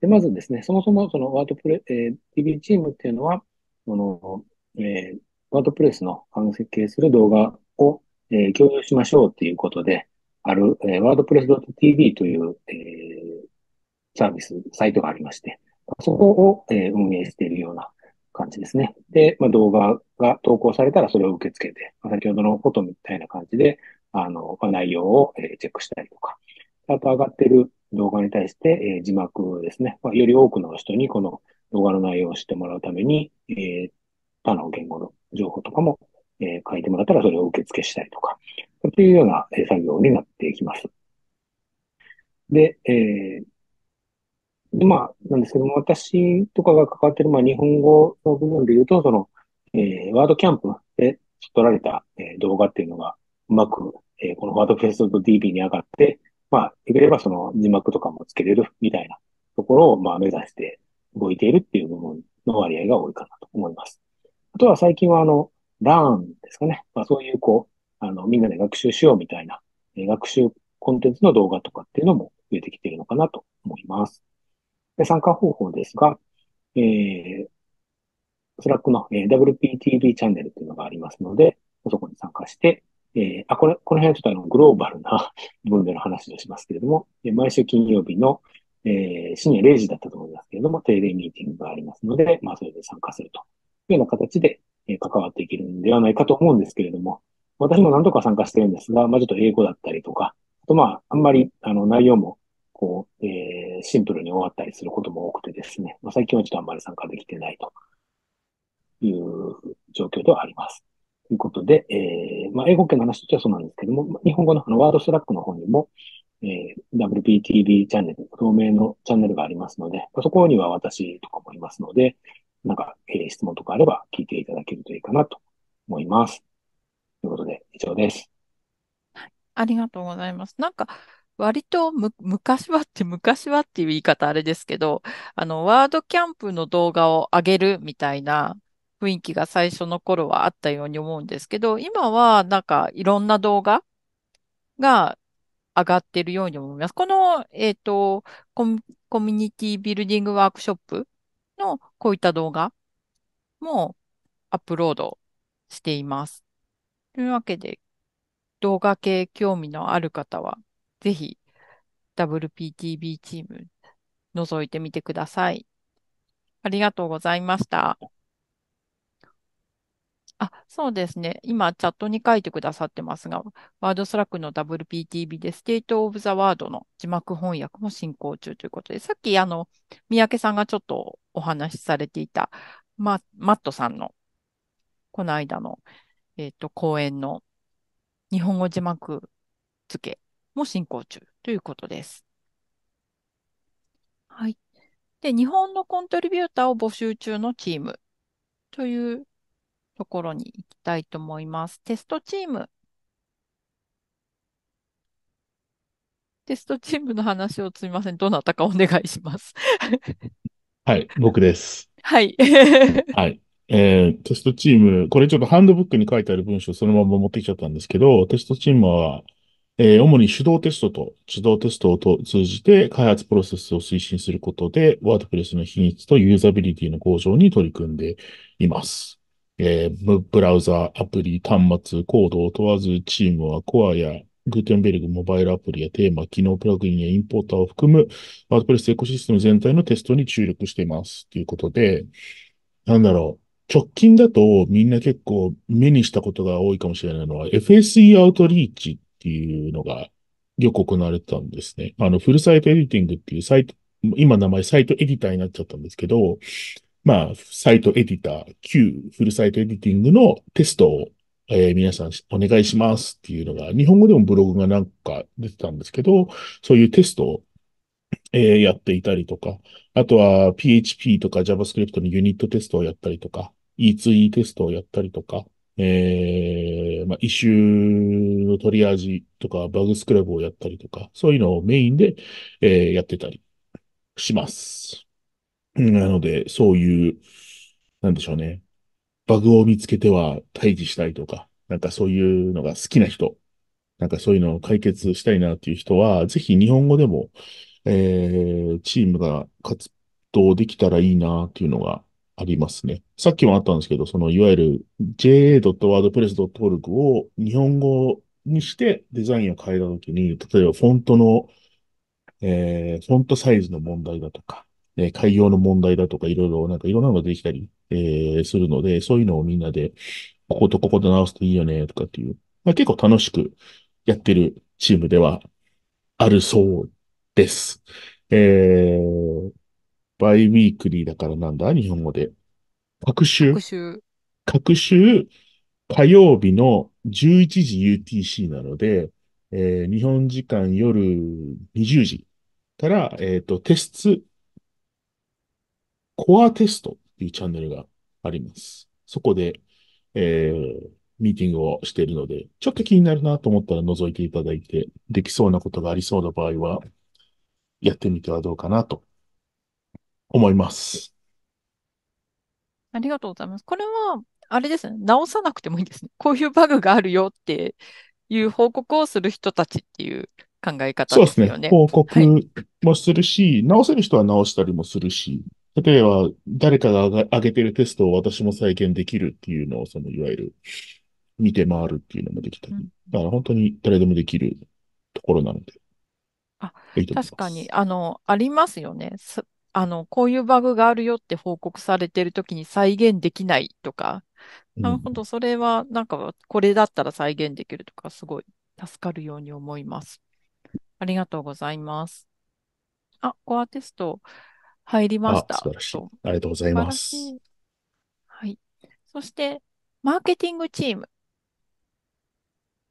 で、まずですね、そもそもそのワードプレ、えー、DB チームっていうのは、その、えー、ワードプレスの関係する動画を、えー、共有しましょうっていうことで、ある、えー、wordpress.tv という、えー、サービス、サイトがありまして、そこを、えー、運営しているような感じですね。で、まあ、動画が投稿されたらそれを受け付けて、まあ、先ほどのフォトみたいな感じで、あの、ま内容を、えー、チェックしたりとか、あと上がってる動画に対して、えー、字幕ですね、まあ、より多くの人にこの動画の内容を知ってもらうために、えー、他の言語の情報とかも、えー、書いてもらったらそれを受付したりとか、というような、えー、作業になっていきます。で、えー、まあ、なんですけども、私とかが関わってる、まあ、日本語の部分で言うと、その、えー、ワードキャンプで撮られた、えー、動画っていうのが、うまく、えー、このワードフェイス .db に上がって、まあ、できればその字幕とかもつけれるみたいなところを、まあ、目指して動いているっていう部分の割合が多いかなと思います。あとは最近は、あの、ラーンですかね。まあ、そういう、こう、あの、みんなで学習しようみたいな、学習コンテンツの動画とかっていうのも増えてきているのかなと思います。で参加方法ですが、えー、スラックの、え WPTV チャンネルっていうのがありますので、そこに参加して、えー、あ、これ、この辺はちょっとあの、グローバルな部 分での話をしますけれども、えー、毎週金曜日の、えー、深夜0時だったと思いますけれども、定例ミーティングがありますので、まあ、それで参加するというような形で、えー、関わっていけるんではないかと思うんですけれども、私も何とか参加してるんですが、まあ、ちょっと英語だったりとか、あとまあ、あんまり、あの、内容も、こう、えー、シンプルに終わったりすることも多くてですね、まあ、最近はちょっとあんまり参加できてないという状況ではあります。ということで、えー、まあ、英語圏の話としてはそうなんですけども、日本語のあのワードスラックの方にも、えー、WPTV チャンネル、透明のチャンネルがありますので、そこには私とかもいますので、なんか、えー、質問とかあれば聞いていただけるといいかなと思います。ということで、以上です。ありがとうございます。なんか、割とむ、昔はって、昔はっていう言い方あれですけど、あの、ワードキャンプの動画を上げるみたいな、雰囲気が最初の頃はあったように思うんですけど、今はなんかいろんな動画が上がってるように思います。この、えっ、ー、とコミ、コミュニティビルディングワークショップのこういった動画もアップロードしています。というわけで、動画系興味のある方は、ぜひ WPTB チーム覗いてみてください。ありがとうございました。あ、そうですね。今、チャットに書いてくださってますが、ワードスラックの WPTB で、ステートオブザワードの字幕翻訳も進行中ということで、さっき、あの、三宅さんがちょっとお話しされていた、ま、マットさんの、この間の、えっ、ー、と、講演の日本語字幕付けも進行中ということです。はい。で、日本のコントリビューターを募集中のチームというところに行きたいと思います。テストチーム。テストチームの話をすみません。どなたかお願いします。はい、僕です。はい。はい。えー、テストチーム、これちょっとハンドブックに書いてある文章そのまま持ってきちゃったんですけど、テストチームは、えー、主に手動テストと自動テストを通じて開発プロセスを推進することで、ワードプレスの品質とユーザビリティの向上に取り組んでいます。えー、ブラウザ、アプリ、端末、コードを問わず、チームはコアやグーテンベルグモバイルアプリやテーマ、機能プラグインやインポーターを含む、ワードプレスエコシステム全体のテストに注力しています。ということで、なんだろう。直近だとみんな結構目にしたことが多いかもしれないのは FSE アウトリーチっていうのがよく行われてたんですね。あの、フルサイトエディティングっていうサイト、今名前サイトエディターになっちゃったんですけど、まあ、サイトエディター、旧フルサイトエディティングのテストを、えー、皆さんお願いしますっていうのが、日本語でもブログがなんか出てたんですけど、そういうテストを、えー、やっていたりとか、あとは PHP とか JavaScript のユニットテストをやったりとか、E2E テストをやったりとか、えー、まあ、イシューのトリアージとか、バグスクラブをやったりとか、そういうのをメインで、えー、やってたりします。なので、そういう、なんでしょうね。バグを見つけては退治したいとか、なんかそういうのが好きな人、なんかそういうのを解決したいなっていう人は、ぜひ日本語でも、えー、チームが活動できたらいいなっていうのがありますね。さっきもあったんですけど、そのいわゆる ja.wordpress.org を日本語にしてデザインを変えたときに、例えばフォントの、えー、フォントサイズの問題だとか、え海洋の問題だとか、いろいろ、なんかいろんなのができたり、えするので、そういうのをみんなで、こことここで直すといいよね、とかっていう。まあ、結構楽しくやってるチームではあるそうです。えー、バイウィークリーだからなんだ日本語で。各週。各週。各週、火曜日の11時 UTC なので、えー、日本時間夜20時から、えっ、ー、と、テスコアテストっていうチャンネルがあります。そこで、えー、ミーティングをしているので、ちょっと気になるなと思ったら覗いていただいて、できそうなことがありそうな場合は、やってみてはどうかなと思います。ありがとうございます。これは、あれですね。直さなくてもいいですね。こういうバグがあるよっていう報告をする人たちっていう考え方ですよね。そうですね。報告もするし、はい、直せる人は直したりもするし、例えば、誰かが上げてるテストを私も再現できるっていうのを、その、いわゆる、見て回るっていうのもできたり。だから本当に誰でもできるところなので。あ、いい確かに、あの、ありますよね。あの、こういうバグがあるよって報告されてるときに再現できないとか、うん、なるほど、それは、なんか、これだったら再現できるとか、すごい助かるように思います。ありがとうございます。あ、コアテスト、入りました。あ、素晴らしい。ありがとうございます。はい。そして、マーケティングチーム。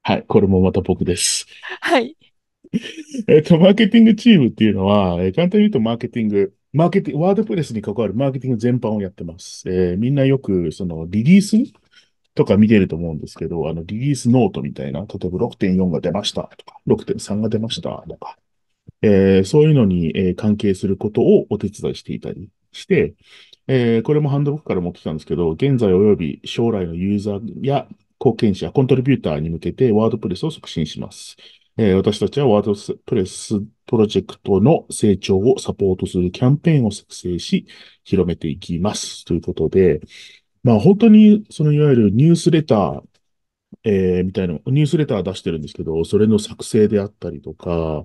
はい、これもまた僕です。はい。えっと、マーケティングチームっていうのは、えー、簡単に言うとマーケティング、マーケティング、ワードプレスに関わるマーケティング全般をやってます。えー、みんなよく、その、リリースとか見てると思うんですけど、あの、リリースノートみたいな、例えば6.4が出ましたとか、6.3が出ましたとか、えー、そういうのに、えー、関係することをお手伝いしていたりして、えー、これもハンドブックからも来たんですけど、現在及び将来のユーザーや貢献者、コントリビューターに向けてワードプレスを促進します。え私たちはワードプレスプロジェクトの成長をサポートするキャンペーンを作成し、広めていきます。ということで、まあ本当に、そのいわゆるニュースレター、えー、みたいな、ニュースレター出してるんですけど、それの作成であったりとか、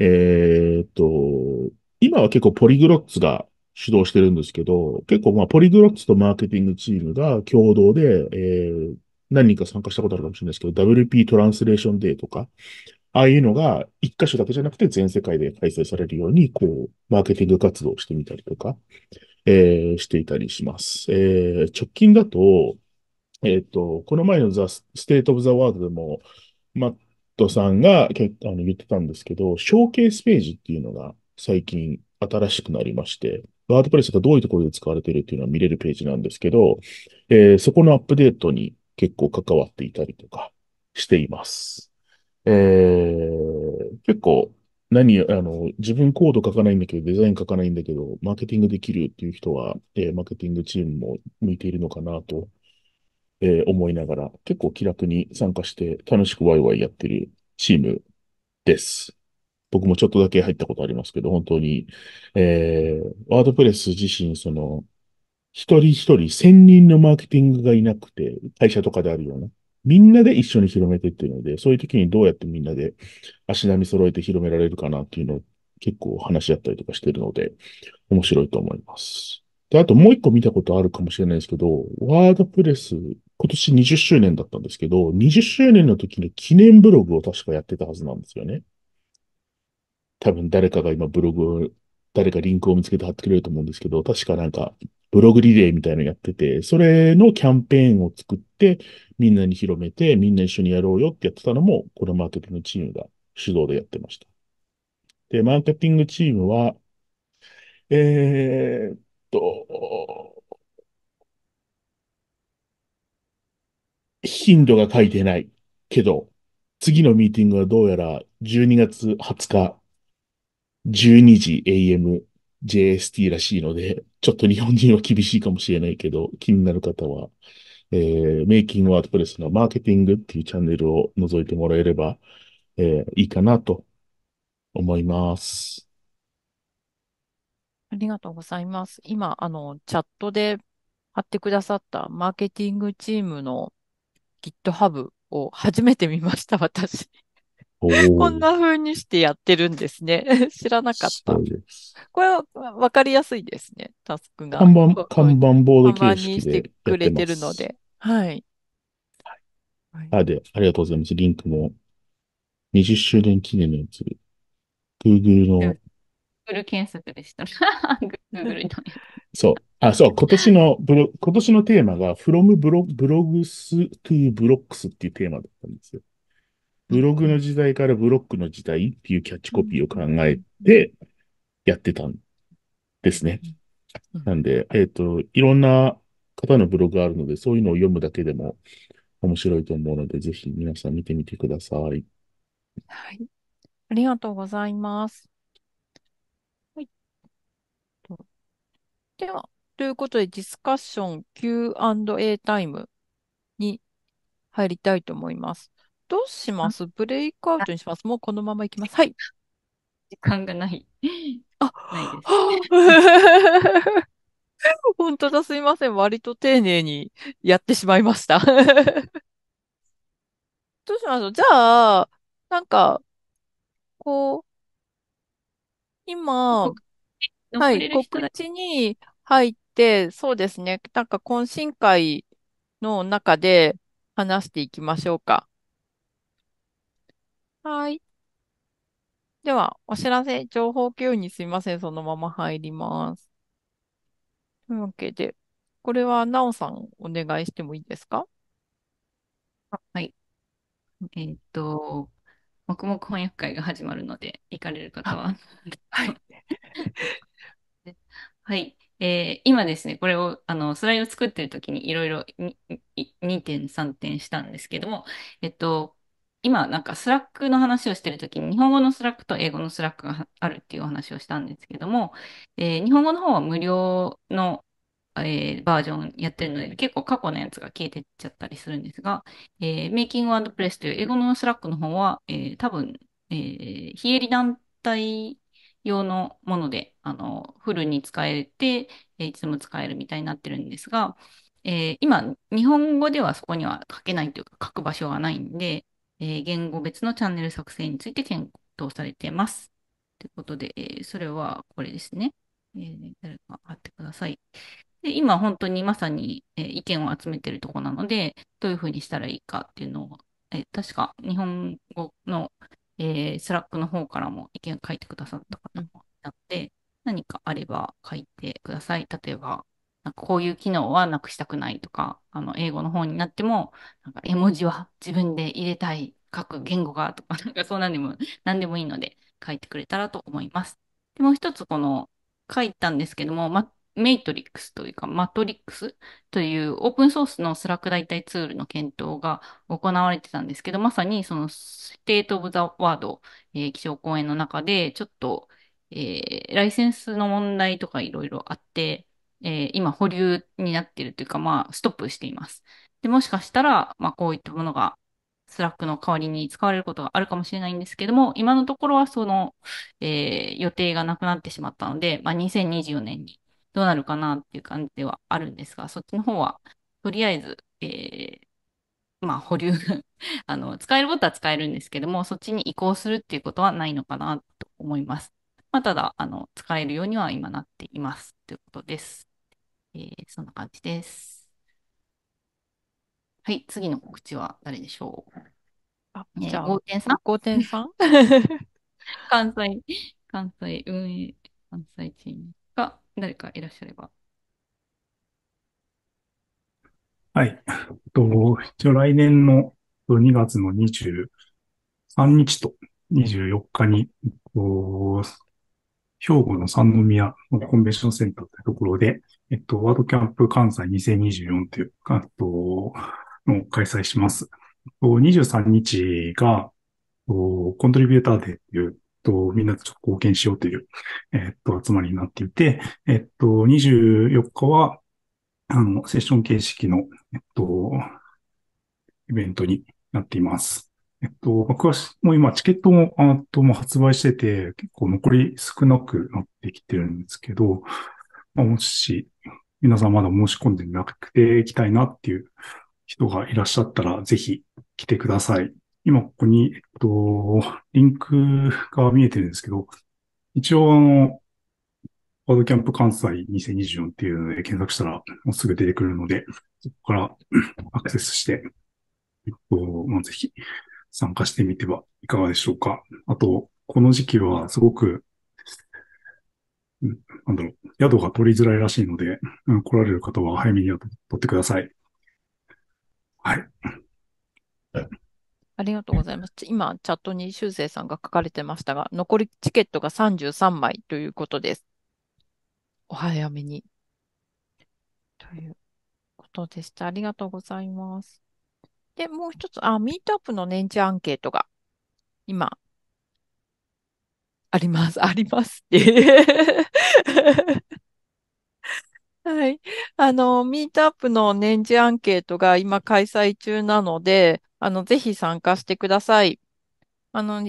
えー、っと、今は結構ポリグロッツが主導してるんですけど、結構まあポリグロッツとマーケティングチームが共同で、えー、何人か参加したことあるかもしれないですけど、WP トランスレーションデーとか、ああいうのが一箇所だけじゃなくて全世界で開催されるように、こう、マーケティング活動をしてみたりとか、えー、していたりします。えー、直近だと、えっ、と、この前のザ・ステート・オブ・ザ・ワールドでも、まあ、トさんがけあの言ってたんですけど、ショーケースページっていうのが最近新しくなりまして、ワードプレスがどういうところで使われているっていうのは見れるページなんですけど、えー、そこのアップデートに結構関わっていたりとかしています。えー、結構何、あの、自分コード書かないんだけど、デザイン書かないんだけど、マーケティングできるっていう人は、えー、マーケティングチームも向いているのかなとえー、思いながら、結構気楽に参加して楽しくワイワイやってるチームです。僕もちょっとだけ入ったことありますけど、本当に、えー、ワードプレス自身、その、一人一人千人のマーケティングがいなくて、会社とかであるような、みんなで一緒に広めてっていうので、そういう時にどうやってみんなで足並み揃えて広められるかなっていうのを結構話し合ったりとかしてるので、面白いと思います。で、あともう一個見たことあるかもしれないですけど、ワードプレス今年20周年だったんですけど、20周年の時に記念ブログを確かやってたはずなんですよね。多分誰かが今ブログを、誰かリンクを見つけて貼ってくれると思うんですけど、確かなんかブログリレーみたいなのやってて、それのキャンペーンを作って、みんなに広めて、みんな一緒にやろうよってやってたのも、このマーケティングチームが主導でやってました。で、マーケティングチームは、えー、っと、頻度が書いてないけど、次のミーティングはどうやら12月20日12時 AM JST らしいので、ちょっと日本人は厳しいかもしれないけど、気になる方は、えー、メイキングワードプレスのマーケティングっていうチャンネルを覗いてもらえれば、えー、いいかなと思います。ありがとうございます。今、あの、チャットで貼ってくださったマーケティングチームの GitHub を初めて見ました、私。こんな風にしてやってるんですね。知らなかった。これは分かりやすいですね、タスクが。看板、看板ボード形式にしてくれてるので。はい。はい、あで、ありがとうございます。リンクも。20周年記念のやつ。Google の。Google 検索でした。Google のやつ。そう。あ、そう、今年のブロ、今年のテーマが、from ブロブログス to ブロックスっていうテーマだったんですよ。ブログの時代からブロックの時代っていうキャッチコピーを考えてやってたんですね。なんで、えっ、ー、と、いろんな方のブログがあるので、そういうのを読むだけでも面白いと思うので、ぜひ皆さん見てみてください。はい。ありがとうございます。では、ということで、ディスカッション Q&A タイムに入りたいと思います。どうしますブレイクアウトにしますもうこのままいきます。はい。時間がない。あ、ないです。本当だ、すいません。割と丁寧にやってしまいました どうしますじゃあ、なんか、こう、今、はい、告知に、入って、そうですね。なんか懇親会の中で話していきましょうか。はい。では、お知らせ、情報共有にすいません。そのまま入ります。というわけで、これはなおさんお願いしてもいいですかはい。えっと、黙々翻訳会が始まるので、行かれる方は。はい。はい。えー、今ですね、これを、あの、スライド作ってる時にいろいろ2点、3点したんですけども、えっと、今、なんかスラックの話をしてる時に、日本語のスラックと英語のスラックがあるっていうお話をしたんですけども、えー、日本語の方は無料の、えー、バージョンやってるので、結構過去のやつが消えてっちゃったりするんですが、えー、Making w o r という英語のスラックの方は、えー、多分、えー、非営利団体用のもので、あの、フルに使えて、いつも使えるみたいになってるんですが、えー、今、日本語ではそこには書けないというか書く場所がないんで、えー、言語別のチャンネル作成について検討されてます。ということで、えー、それはこれですね。えー、誰か貼ってください。で今、本当にまさに、え意見を集めてるとこなので、どういうふうにしたらいいかっていうのを、え確か日本語のえー、スラックの方からも意見を書いてくださった方もいって、何かあれば書いてください。例えば、なんかこういう機能はなくしたくないとか、あの、英語の方になっても、なんか絵文字は自分で入れたい、書く言語がとか、なんかそうなんでも、何でもいいので書いてくれたらと思います。で、もう一つこの書いたんですけども、メイトリックスというか、マトリックスというオープンソースのスラック代替ツールの検討が行われてたんですけど、まさにそのステートオブザワード、えー、気象公演の中で、ちょっと、えー、ライセンスの問題とかいろいろあって、えー、今保留になっているというか、まあ、ストップしています。で、もしかしたら、まあ、こういったものがスラックの代わりに使われることがあるかもしれないんですけども、今のところはその、えー、予定がなくなってしまったので、まあ、2024年にどうなるかなっていう感じではあるんですが、そっちの方は、とりあえず、えー、まあ、保留 あの、使えることは使えるんですけども、そっちに移行するっていうことはないのかなと思います。まあ、ただ、あの、使えるようには今なっています。ということです。えー、そんな感じです。はい、次の告知は誰でしょうあ、えー、じゃあ、5.3?5.3? 関西、関西運営、関西チーム。誰かいらっしゃれば。はい。と、一応来年の2月の23日と24日に、と兵庫の三宮のコンベンションセンターというところで、えっと、ワードキャンプ関西2024というあと、の開催します。23日が、コントリビューターデーっていうと、みんなでちょっと貢献しようという、えっと、集まりになっていて、えっと、24日は、あの、セッション形式の、えっと、イベントになっています。えっと、僕はもう今チケットも、あとも発売してて、結構残り少なくなってきてるんですけど、まあ、もし、皆さんまだ申し込んでなくて行きたいなっていう人がいらっしゃったら、ぜひ来てください。今ここに、えっと、リンクが見えてるんですけど、一応あの、ワードキャンプ関西2024っていうので検索したら、もうすぐ出てくるので、そこから アクセスして、えっと、まあ、ぜひ参加してみてはいかがでしょうか。あと、この時期はすごく、なんだろう、宿が取りづらいらしいので、来られる方は早めに取ってください。はい。ありがとうございます。今、チャットに修正さんが書かれてましたが、残りチケットが33枚ということです。お早めに。ということでした。ありがとうございます。で、もう一つ、あ、ミートアップの年次アンケートが、今、あります、ありますって。はい。あの、ミートアップの年次アンケートが今開催中なので、あの、ぜひ参加してください。あの、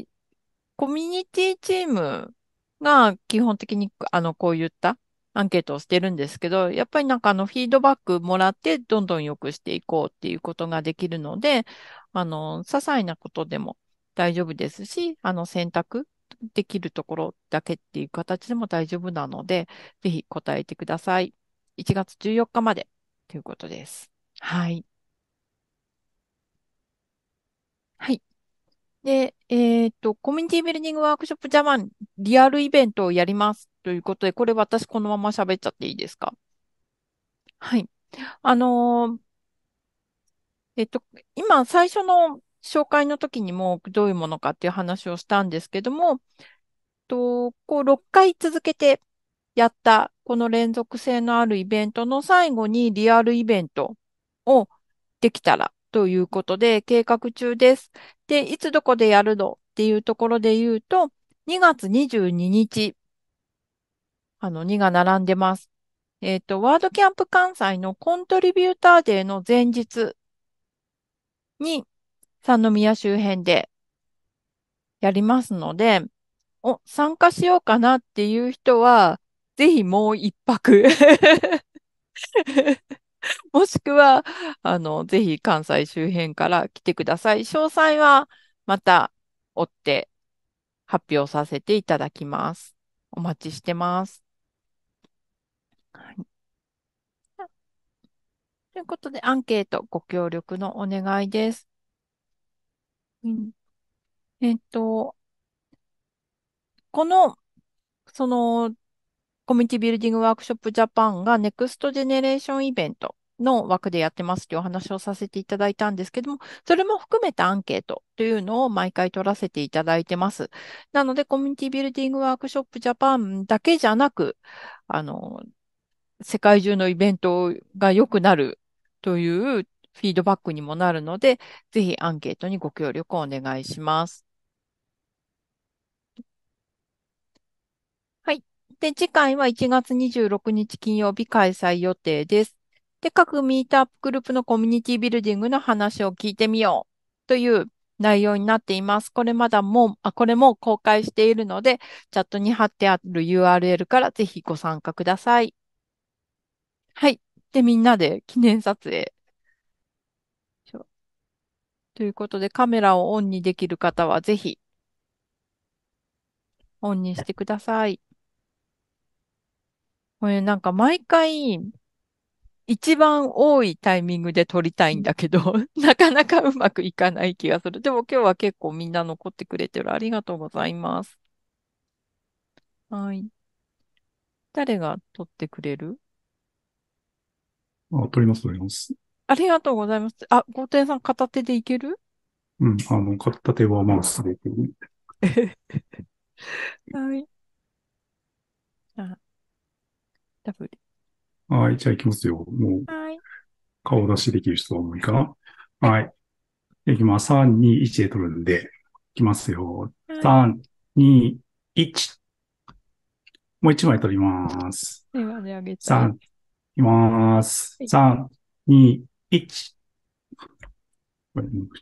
コミュニティチームが基本的に、あの、こういったアンケートをしてるんですけど、やっぱりなんかあの、フィードバックもらって、どんどん良くしていこうっていうことができるので、あの、些細なことでも大丈夫ですし、あの、選択できるところだけっていう形でも大丈夫なので、ぜひ答えてください。1月14日までということです。はい。はい。で、えっと、コミュニティビルディングワークショップジャパンリアルイベントをやりますということで、これ私このまま喋っちゃっていいですかはい。あのー、えっと、今最初の紹介の時にもどういうものかっていう話をしたんですけども、と、こう6回続けてやったこの連続性のあるイベントの最後にリアルイベントをできたらということで計画中です。で、いつどこでやるのっていうところで言うと、2月22日、あの2が並んでます。えっ、ー、と、ワードキャンプ関西のコントリビューターデーの前日に三宮周辺でやりますので、お、参加しようかなっていう人は、ぜひもう一泊 もしくは、あの、ぜひ関西周辺から来てください。詳細はまた追って発表させていただきます。お待ちしてます。ということで、アンケートご協力のお願いです。えっと、この、その、コミュニティビルディングワークショップジャパンがネクストジェネレーションイベントの枠でやってますというお話をさせていただいたんですけども、それも含めたアンケートというのを毎回取らせていただいてます。なので、コミュニティビルディングワークショップジャパンだけじゃなく、あの、世界中のイベントが良くなるというフィードバックにもなるので、ぜひアンケートにご協力をお願いします。で、次回は1月26日金曜日開催予定です。で、各ミートアップグループのコミュニティビルディングの話を聞いてみようという内容になっています。これまだもう、あ、これも公開しているので、チャットに貼ってある URL からぜひご参加ください。はい。で、みんなで記念撮影。ということで、カメラをオンにできる方はぜひ、オンにしてください。これなんか毎回、一番多いタイミングで撮りたいんだけど、なかなかうまくいかない気がする。でも今日は結構みんな残ってくれてる。ありがとうございます。はい。誰が撮ってくれるあ、撮ります、撮ります。ありがとうございます。あ、豪邸さん片手でいけるうん、あの、片手はまあ、すべて。はい。あダブはい、じゃあいきますよ。もう、顔出しできる人はもういいかな。はい。いきます。3、2、1で取るんで、いきますよ。はい、3、2、1。もう1枚取ります。3、います。3、2、1。ちょ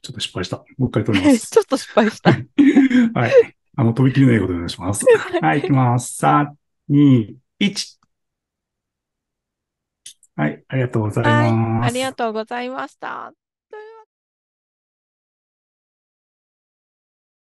っと失敗した。もう一回取ります。ちょっと失敗した。はい。あの、飛び切りの英語でお願いします。はい、いきます。3、2、1。はい、ありがとうございます。はい、ありがとうございました。